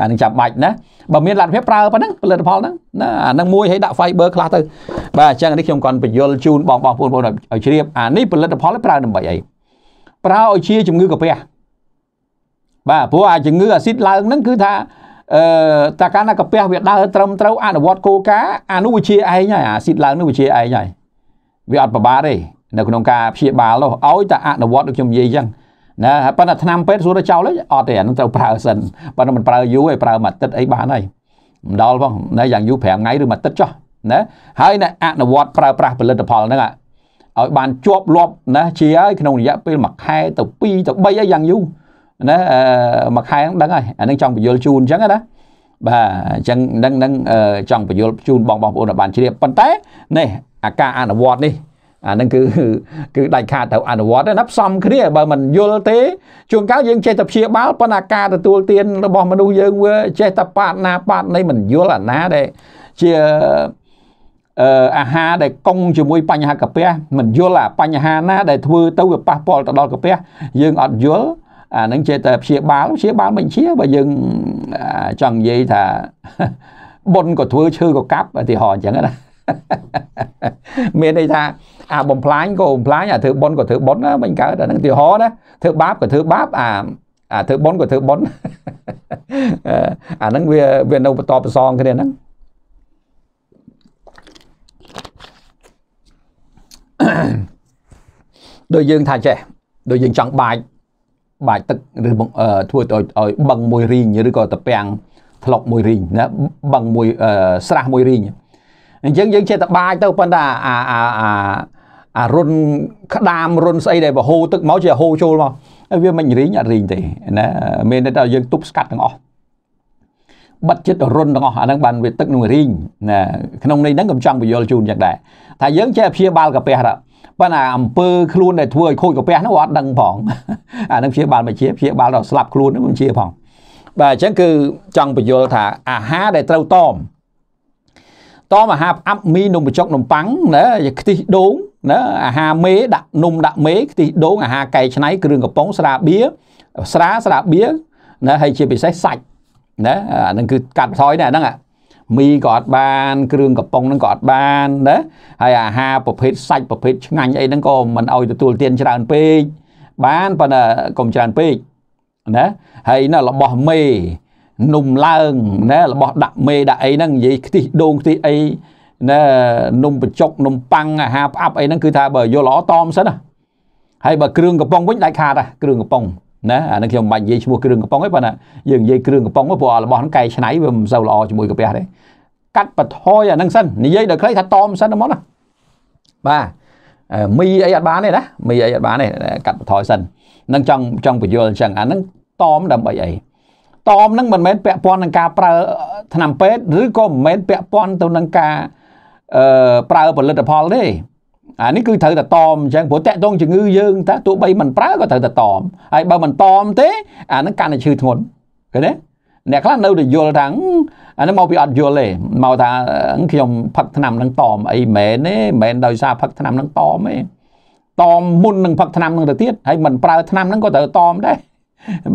អានឹងចាំបាច់ណាបើមានលទ្ធភាពប្រើប៉ុណ្ណឹងផលិតផលហ្នឹងណាអានឹងមួយឲ្យដាក់ fiber ខ្លះទៅបាទអញ្ចឹងនេះខ្ញុំគាត់បញ្យលជូនបងបងប្អូនបងឲ្យជ្រាបអានេះផលិតផលប្រើដើម្បីអីប្រើឲ្យជាជំងឺកាពះបាទព្រោះអាជំងឺអាស៊ីតឡើងហ្នឹងគឺថាអឺតាកាលណាកាពះវាដើរត្រឹមត្រូវអនុវត្តគោលការណ៍អានោះវាជាឯងហើយអាស៊ីតឡើងនោះវាជាឯងហើយវាអត់ប្របាទទេនៅក្នុងការព្យាបាលនោះឲ្យតែអនុវត្តដូចខ្ញុំនិយាយអញ្ចឹងណាប៉ុន្តែឆ្នាំពេទ្យសួរទៅចោលអីអត់ទេអានឹងត្រូវប្រើសិនប៉ុន្តែមិនប្រើយូរទេប្រើមួយអាទិត្យអីបានហើយមិនដល់ផងណាយ៉ាងយូរ5ថ្ងៃឬមួយអាទិត្យចុះណាហើយណាអនុវត្តប្រើប្រាស់ផលិតផលហ្នឹងឲ្យបានជាប់លាប់ណាជាហើយក្នុងរយៈពេល1ខែទៅ2ទៅ3អីយ៉ាងយូរណាមួយខែហ្នឹងដឹងហើយអានឹងចង់បញ្យលជូនអញ្ចឹងណាបាទអញ្ចឹងនឹងនឹងចង់បញ្យលជូនបងបងប្អូនឲ្យបានជ្រាបប៉ុន្តែនេះអាការអនុវត្តនេះអាហ្នឹងគឺគឺដាច់ខាតត្រូវអនុវត្តណាផ្សំគ្នាបើមិនយល់ទេជួនកាលយើងចេះតែព្យាបាលប៉ុន្តែការទទួលទានរបស់មនុស្សយើងវាចេះតែប៉ាតណាប៉ាតណីមិនយល់អាណាដែរជាអឺអាហារដែលកុងជាមួយបញ្ហាកាពះមិនយល់អាបញ្ហាណាដែលធ្វើទៅវាប៉ះពាល់ទៅដល់កាពះយើងអត់យល់អានឹងចេះតែព្យាបាលព្យាបាលមិនជាបើយើងចង់និយាយថាប៉ុនក៏ធ្វើឈើក៏កាប់ឧទាហរណ៍អញ្ចឹងណាមានន័យថាអាបំផ្លាញក៏បំផ្លាញអាធ្វើប៉ុនក៏ធ្វើប៉ុនណាមិនកើតអានឹងទីហោណាធ្វើបាបក៏ធ្វើបាបអាអាធ្វើប៉ុនក៏ធ្វើប៉ុនអានឹងវាវានៅបន្តប្រសងគ្នាហ្នឹងដោយយើងថាចេះដោយយើងចង់បាច់បាច់ទឹកឬធ្វើទៅឲ្យបឹងមួយរីងឬក៏តពាំងធ្លុកមួយរីងណាបឹងមួយស្រះមួយរីងអញ្ចឹងយើងចេះតែបាចទៅប៉ុន្តែអាអាអាអារុនក្តាមរុនស្អីដែលវហូទឹកមកជាហូចូលមកវាមិនរីងអត់រីងទេណាមានតែដល់យើងទប់ស្កាត់ទាំងអស់បិទចិត្តរុនទាំងអស់អាហ្នឹងបានវាទឹកនឹងរីងណាក្នុងន័យហ្នឹងកំចង់បញ្យល់ជូនយ៉ាងដែរថាយើងចេះព្យាបាលកាពះប៉ុន្តែអំពើខ្លួនដែលធ្វើឲ្យខូចកាពះហ្នឹងអត់ដឹងផងអាហ្នឹងព្យាបាលមកជាព្យាបាលដល់ស្លាប់ខ្លួនហ្នឹងមិនជាផងបាទអញ្ចឹងគឺចង់បញ្យល់ថាអាហារដែលត្រូវតមតមអាហារផ្អាប់មីនំបញ្ចុក នំប៉័ងណាខ្ទិះដូងណាអាហារមេដាក់នំដាក់មេខ្ទិះដូងអាហារកែច្នៃគ្រឿងកំប៉ុងស្រាបៀស្រាស្រាបៀណាហើយជាពិសេសសាច់ណាអានឹងគឺកាត់បន្ថយណាហ្នឹងមីក៏អត់បាន គ្រឿងកំប៉ុងហ្នឹងក៏អត់បានណាហើយអាហារប្រភេទសាច់ប្រភេទឆ្ងាញ់អីហ្នឹងក៏មិនអោយទទួលទានច្រើនពេកបានប៉ុន្តែកុំច្រើនពេកណាហើយនៅរបស់មេនំឡើងណារបស់ដាក់មេដាក់អីហ្នឹងនិយាយខ្ទិះដូងខ្ទិះអីណានំបញ្ចុកនំប៉័ងអាហារផ្អាប់អីហ្នឹងគឺថាបើយល់ល្អតមសិនណាហើយបើគ្រឿងកំប៉ុងវិញដាច់ខាតដែរគ្រឿងកំប៉ុងណាអានេះខ្ញុំមិនបាច់និយាយឈ្មោះគ្រឿងកំប៉ុងទេប៉ុន្តែយើងនិយាយគ្រឿងកំប៉ុងព្រោះរបស់ហ្នឹងកែច្នៃវាមិនសូវល្អជាមួយកាពះទេកាត់បន្ថយអាហ្នឹងសិននិយាយដល់ខ្លីថាតមសិនហ្មងណាបាទមីអីអត់បានទេណាមីអីអត់បានទេកាត់បន្ថយសិននឹងចង់ចង់បញ្យល់អញ្ចឹងអាហ្នឹងតមដើម្បីអីតមនឹងមិនមែនពាក់ព័ន្ធនឹងការប្រើថ្នាំពេទ្យឬក៏មិនមែនពាក់ព័ន្ធទៅនឹងការអឺប្រើផលិតផលទេអានេះគឺត្រូវតែតមអញ្ចឹងព្រោះតាក់ទងជំងឺយើងតើទោះបីមិនប្រើក៏ត្រូវតែតមហើយបើមិនតមទេអានឹងកាន់តែឈឺធ្ងន់ឃើញទេអ្នកខ្លះនៅតែយល់ថាអានេះមកពីអត់យល់ទេមកថាខ្ញុំផឹកថ្នាំនឹងតមអីមែនទេមែនដោយសារផឹកថ្នាំនឹងតមទេតមមុននឹងផឹកថ្នាំនឹងទៅទៀតហើយមិនប្រើថ្នាំនឹងក៏ត្រូវតមដែរ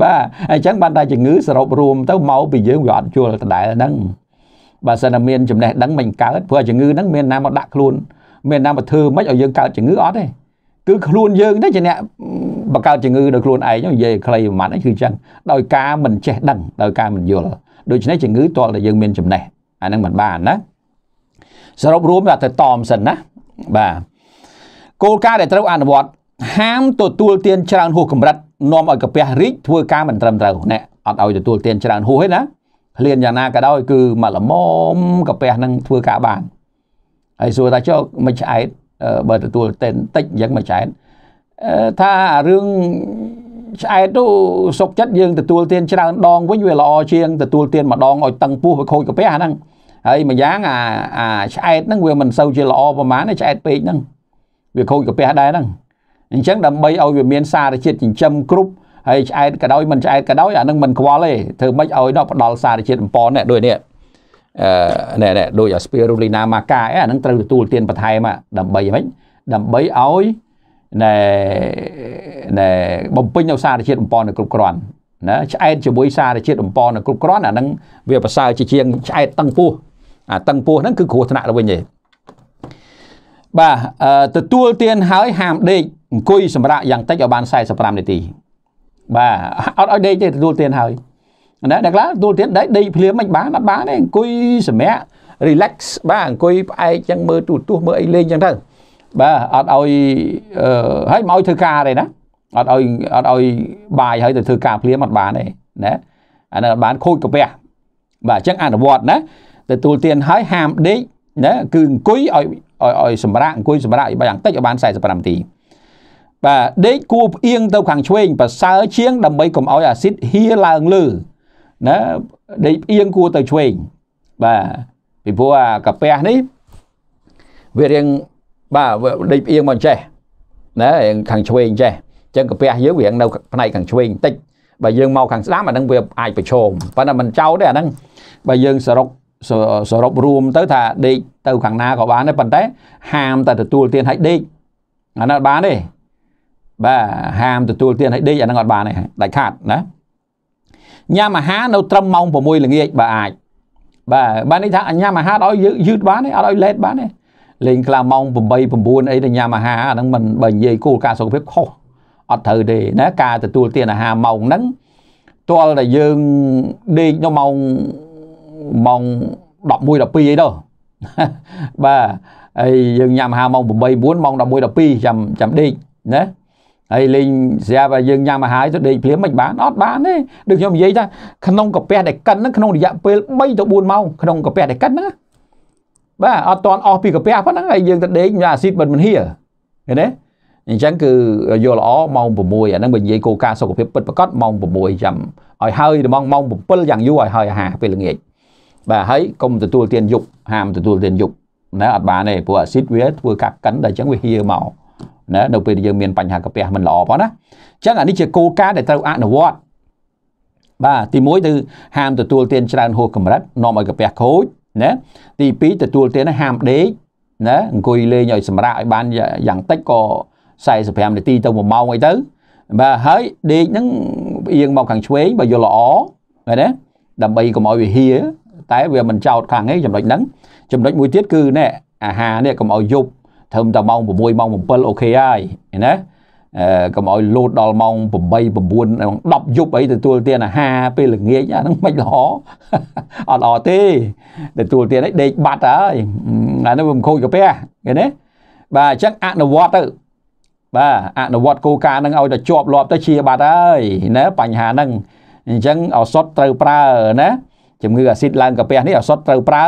បាទអញ្ចឹងបានតែជំងឺសរុបរួមទៅមកពីយើងវាអត់ជួលដដែលហ្នឹងបើសិនតែមានចំណេះដឹងមិនកើតព្រោះជំងឺហ្នឹងមានណាមកដាក់ខ្លួន មានណាមកធ្វើមិនឲ្យយើងកើតជំងឺអត់ទេគឺខ្លួនយើងទេជាអ្នកបង្កើតជំងឺដោយខ្លួនឯងនិយាយខ្លីប្រមាណគឺអញ្ចឹងដោយការមិនចេះដឹងដោយការមិនយល់ដូច្នេះជំងឺតលតែយើងមានចំណេះអាហ្នឹងមិនបានណាសរុបរួមថាទៅតមសិនណាបាទគោលការណ៍ដែលត្រូវអនុវត្តហាមទទួលទានច្រើនហួសកម្រិតនាំឲ្យកាពះរីកធ្វើការមិនត្រឹមត្រូវណែអត់ឲ្យទទួលទានច្រើនហួសទេណាឃ្លានយ៉ាងណាក៏ដោយគឺមកល្មមកាពះនឹងធ្វើការបានហើយសួរថាចុះមិនឆ្អែតបើទទួលទានតិចអញ្ចឹងមិនឆ្អែតថារឿងឆ្អែតទៅសុកចិត្តយើងទទួលទានច្រើនដងវិញវាល្អជាងទទួលទានម្ដងឲ្យតឹងពោះវាខូចកាពះហ្នឹងហើយម្យ៉ាងអាអាឆ្អែតហ្នឹងវាមិនសូវជាល្អប្រហែលឆ្អែតពេកហ្នឹងវាខូចកាពះដែរហ្នឹងអញ្ចឹងដើម្បីឲ្យវាមានសារជាតិចិញ្ចឹមគ្រប់ហើយឆ្អែតក៏ដោយមិនឆ្អែតក៏ដោយអានឹងមិនខ្វល់ទេធ្វើម៉េចឲ្យដល់ផ្ដល់សារជាតិអំប៉ននេះដូចនេះអឺនេះនេះដូចអា spirulina maca អានឹងត្រូវទទួលទានបន្ថែមដើម្បីហ្មងដើម្បីឲ្យណែណែបំពេញនៅសារជាតិអំប៉នគ្រប់គ្រាន់ណាឆ្អែតជាមួយសារជាតិអំប៉នគ្រប់គ្រាន់អានឹងវាប្រសើរជាជាងឆ្អែតតឹងពោះអាតឹងពោះហ្នឹងគឺគ្រោះថ្នាក់ទៅវិញទេបាទទទួលទានហើយហាមដេកអង្គុយសម្រាប់យ៉ាងតិចឲ្យបាន45នាទីបាទអត់ឲ្យដេកទេទទួលទានហើយណាអ្នកខ្លះទទួលទានដេកដេកភ្លាមមិនបានអត់បានទេអង្គុយសម្រាប់ relax បាទអង្គុយផ្អែកចឹងមើលទូរទស្សន៍មើលអីលេងចឹងទៅបាទអត់ឲ្យហើយមកឲ្យធ្វើការទេណាអត់ឲ្យអត់ឲ្យបាយហើយទៅធ្វើការភ្លាមអត់បានទេណាអានឹងអត់បានខូចកាពះបាទអញ្ចឹងអនុវត្តណាទទួលទានហើយហាមដេកណាគឺអង្គុយឲ្យឲ្យសម្រាកអង្គុយសម្រាកឲ្យបានតិចឲ្យបាន45នាទីបាទដេកគួរផ្អៀងទៅខាងឆ្វេងប្រសើរជាងដើម្បីកុំឲ្យអាស៊ីតហៀឡើងលើណាដេកផ្អៀងគួរទៅឆ្វេងបាទពីព្រោះអាកាពះនេះវារៀងបាទដេកផ្អៀងមកចេះណារៀងខាងឆ្វេងចេះអញ្ចឹងកាពះយើងវារៀងនៅផ្នែកខាងឆ្វេងបន្តិចបើយើងមកខាងស្ដាំអាហ្នឹងវាអាចប្រឈមប៉ុន្តែមិនចោលទេអាហ្នឹងបើយើងសរុបសរុបរួមទៅ ថាដេកទៅខាងណាក៏បានដែរប៉ុន្តែហាមតែទទួលទានឲ្យដេកអានោះអត់បានទេបាទហាមទទួលទានឲ្យដេកអានឹងអត់បានទេដាច់ខាតណាញ៉ាំអាហារនៅត្រឹមម៉ោង6ល្ងាចបើអាចបាទបាននេះថាញ៉ាំអាហារឲ្យយឺតបានទេអត់ឲ្យលេតបានទេលេងខ្លះម៉ោង8 9អីទៅញ៉ាំអាហារអានឹងមិនបើនិយាយគោលការណ៍សុខភាពខុសអត់ត្រូវទេណាការទទួលទានអាហារម៉ោងហ្នឹងទាល់តែយើងដេកនៅម៉ោងម៉ោង11 12អីទៅបាទហើយយើងញ៉ាំអាហារម៉ោង8 9ម៉ោង11 12ចាំចាំដេកណាហើយលេងស្រាប់តែយើងញ៉ាំអាហារទៅដេកភ្លាមមិនបានអត់បានទេដូចខ្ញុំនិយាយថាក្នុងកាពះដែលកិនហ្នឹងក្នុងរយៈពេល3ទៅ4ម៉ោងក្នុងកាពះដែលកិនហ្នឹងបាទអត់តន់អស់ពីកាពះប៉ុណ្ណឹងហើយយើងទៅដេកអាស៊ីតមិនមិនហៀឃើញទេអញ្ចឹងគឺយកល្អម៉ោង6អាហ្នឹងបើនិយាយគោលការណ៍សុខភាពពិតប្រាកដម៉ោង6ចាំឲ្យហើយដល់ម៉ោង7យ៉ាងយូរឲ្យហើយអាហារពេលល្ងាចបាទហើយកុំទទួលទានយប់ហាមទទួលទានយប់ណាអត់បានទេព្រោះអាស៊ីតវាធ្វើការកិនដល់អញ្ចឹងវាហៀមកណានៅពេលដែលយើងមានបញ្ហាកាពះមិនល្អផងណាអញ្ចឹងអានេះជាគោលការណ៍ដែលត្រូវអនុវត្តបាទទី1គឺហាមទទួលទានច្រើនហួសកម្រិតនាំឲ្យកាពះខូចណាទី2ទទួលទានហាមដេកណាអង្គុយលេងឲ្យសម្រាកឲ្យបានយ៉ាងតិចក៏45នាទីទៅ1ម៉ោងអីទៅបាទហើយដេកហ្នឹងអៀងមកខាងឆ្វេងបើយល់ល្អណាដើម្បីកុំឲ្យវាហៀតែវាមិនចោតខាងឯងចំណុចហ្នឹងចំណុចមួយទៀតគឺណែអាហារនេះកុំឲ្យយប់ត្រឹមតែម៉ោង6ម៉ោង7អូខេហើយណាកុំឲ្យលោតដល់ម៉ោង8 9 10យប់អីទទួលទានអាហារពេលល្ងាចអាហ្នឹងមិនល្អអត់ល្អទេទទួលទានឯងដេកបាត់ហើយអាហ្នឹងវាមិនខូចកាពះឃើញទេបាទអញ្ចឹងអនុវត្តទៅបាទអនុវត្តគោលការណ៍ហ្នឹងឲ្យតែជាប់លាប់ទៅជាបាត់ហើយណាបញ្ហាហ្នឹងអញ្ចឹងឱសថត្រូវប្រើណាជំងឺអាស៊ីតឡើងកាពះនេះឱសថត្រូវប្រើ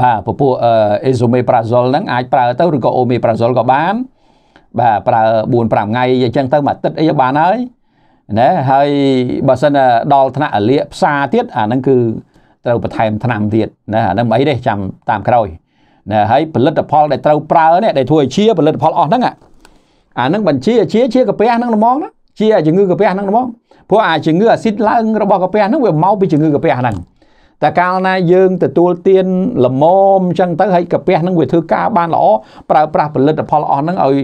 បាទពពួកអេសូមេប្រាហ្សុលហ្នឹងអាចប្រើទៅឬក៏អូមេប្រាហ្សុលក៏បានបាទប្រើ4 5ថ្ងៃអញ្ចឹងទៅមួយអាទិត្យអីបានហើយណាហើយបើសិនដល់ថ្នាក់អលិកផ្សារទៀតអាហ្នឹងគឺត្រូវបន្ថែមថ្នាំទៀតណាអាហ្នឹងមិនអីទេចាំតាមក្រោយណាហើយផលិតផលដែលត្រូវប្រើនេះដែលធ្វើឲ្យជាផលិតផលអស់ហ្នឹងអាហ្នឹងបញ្ជាជាជាកាពះហ្នឹងល្មងណាជាជំងឺកាពះហ្នឹងហ្មងព្រោះអាជំងឺអាស៊ីតឡើងរបស់កាពះហ្នឹងវាមកពីជំងឺកាពះហ្នឹងតែកាលណាយើងទទួលទានល្មមអញ្ចឹងទៅហើយកាពះហ្នឹងវាធ្វើការបានល្អប្រើប្រាស់ផលិតផលអស់ហ្នឹងឲ្យ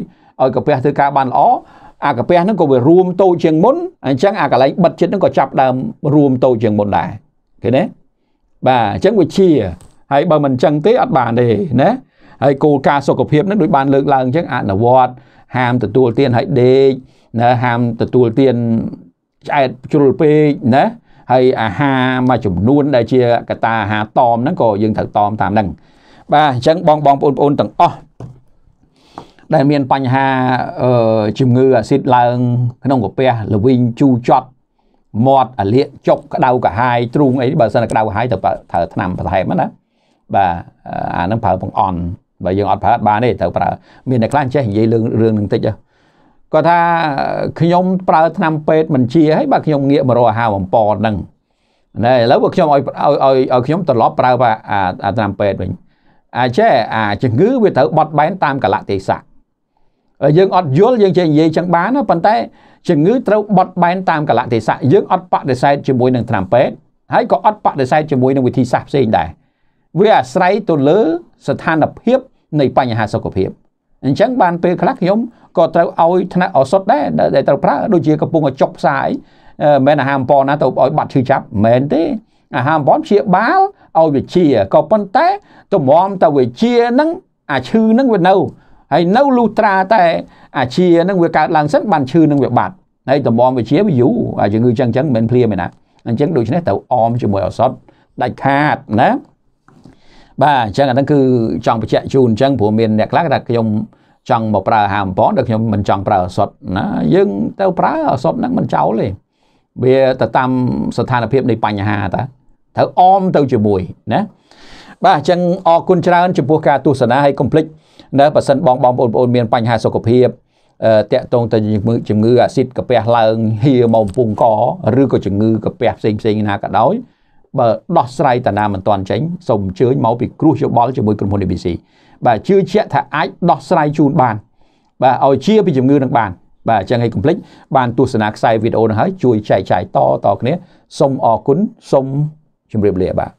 ឲ្យកាពះធ្វើការបានល្អអាកាពះហ្នឹងក៏វារួមតូចជាងមុនអញ្ចឹងអាកន្លែងបិទចិត្តហ្នឹងក៏ចាប់ដើមរួមតូចជាងមុនដែរឃើញទេបាទអញ្ចឹងវាជាហើយបើមិនអញ្ចឹងទេអត់បានទេណាហើយគោលការណ៍សុខភាពហ្នឹងដូចបានលើកឡើងអញ្ចឹងអនុវត្តហាមទទួលទានឲ្យដេកណាហាមទទួលទានឆ្អែតជ្រុលពេកណាហើយអាហារមួយចំនួនដែលជា កតាអាហារតមហ្នឹងក៏យើងត្រូវតមតាមហ្នឹងបាទអញ្ចឹងបងបងប្អូនប្អូនទាំងអស់ដែលមានបញ្ហាអឺជំងឺអាស៊ីតឡើង ក្នុងក្រពះល្វីងជូរចត់មាត់អាលៀកចុកក្តៅកាហាយទ្រូងអីបើសិនក្តៅកាហាយទៅប្រើថ្នាំបន្ថែមណាបាទអានឹងប្រើបង្អន់បើយើងអត់ប្រើបានទេត្រូវប្រើមានតែខ្លះចេះនិយាយរឿងរឿងនឹងតិចហ៎គាត់ថាខ្ញុំប្រើថ្នាំពេទ្យមិនជាហើយបាទខ្ញុំងាកមករកអាហារបំពន់ហ្នឹងណែឥឡូវបើខ្ញុំឲ្យឲ្យឲ្យខ្ញុំត្រឡប់ប្រើអាថ្នាំពេទ្យវិញអាចេអាជំងឺវាត្រូវបត់បែនតាមកលៈទេសៈយើងអត់យល់យើងចេះនិយាយចឹងបានប៉ុន្តែជំងឺត្រូវបត់បែនតាមកលៈទេសៈយើងអត់បដិសេធជាមួយនឹងថ្នាំពេទ្យហើយក៏អត់បដិសេធជាមួយនឹងវិធីសាស្ត្រផ្សេងដែរវាអាស្រ័យទៅលើស្ថានភាព នៃបញ្ហាសុខភាពអញ្ចឹងបានពេលខ្លះខ្ញុំក៏ត្រូវឲ្យថ្នាក់ឱសថដែរដែលត្រូវប្រើដូចជាកំពុងចុកផ្សាយមិនអាហារអំប៉ុនណាទៅឲ្យបាត់ឈឺចាប់មិនមែនទេអាហារអំប៉ុនព្យាបាលឲ្យវិជាក៏ប៉ុន្តែតម្រាំទៅវិជានឹងអាឈឺនឹងវានៅហើយនៅលុះត្រាតែអាជានឹងវាកើតឡើងសិនបានឈឺនឹងវាបាត់ហើយតម្រាំវិជាវាយូរអាជំងឺចឹងចឹងមិនភ្លាមទេណាអញ្ចឹងដូច្នេះត្រូវអមជាមួយឱសថដាច់ខាតណាបាទអញ្ចឹងអាហ្នឹងគឺចង់បញ្ជាក់ជូនអញ្ចឹងព្រោះមានអ្នកខ្លះថាខ្ញុំចង់មកប្រើហាមប៉ុនដល់ខ្ញុំមិនចង់ប្រើអសតណាយើងទៅប្រើអសតហ្នឹងមិនចោលទេវាទៅតាមស្ថានភាពនៃបញ្ហាតាត្រូវអមទៅជាមួយណាបាទអញ្ចឹងអរគុណច្រើនចំពោះការទស្សនាហើយកុំភ្លេចនៅប៉ះសិនបងបងបងប្អូន មានបញ្ហាសុខភាពតកតងទៅជំងឺជំងឺអាស៊ីតកាពះឡើងហៀមកកំពង់កឬក៏ជំងឺកាពះផ្សេងផ្សេងណាក៏ដោយបើដោះស្រាយតាណាមិនទាន់ចេញសូមអញ្ជើញមកពីគ្រោះយោបល់ជាមួយក្រុមហ៊ុន ABC បាទជឿជាក់ថាអាចដោះស្រាយជូនបានបាទឲ្យជាពីជំងឺនឹងបានបាទអញ្ចឹងឲ្យកុំភ្លេចបានទស្សនាខ្សែវីដេអូនេះហើយជួយចែកចាយតតគ្នាសូមអរគុណសូមជម្រាបលាបាទ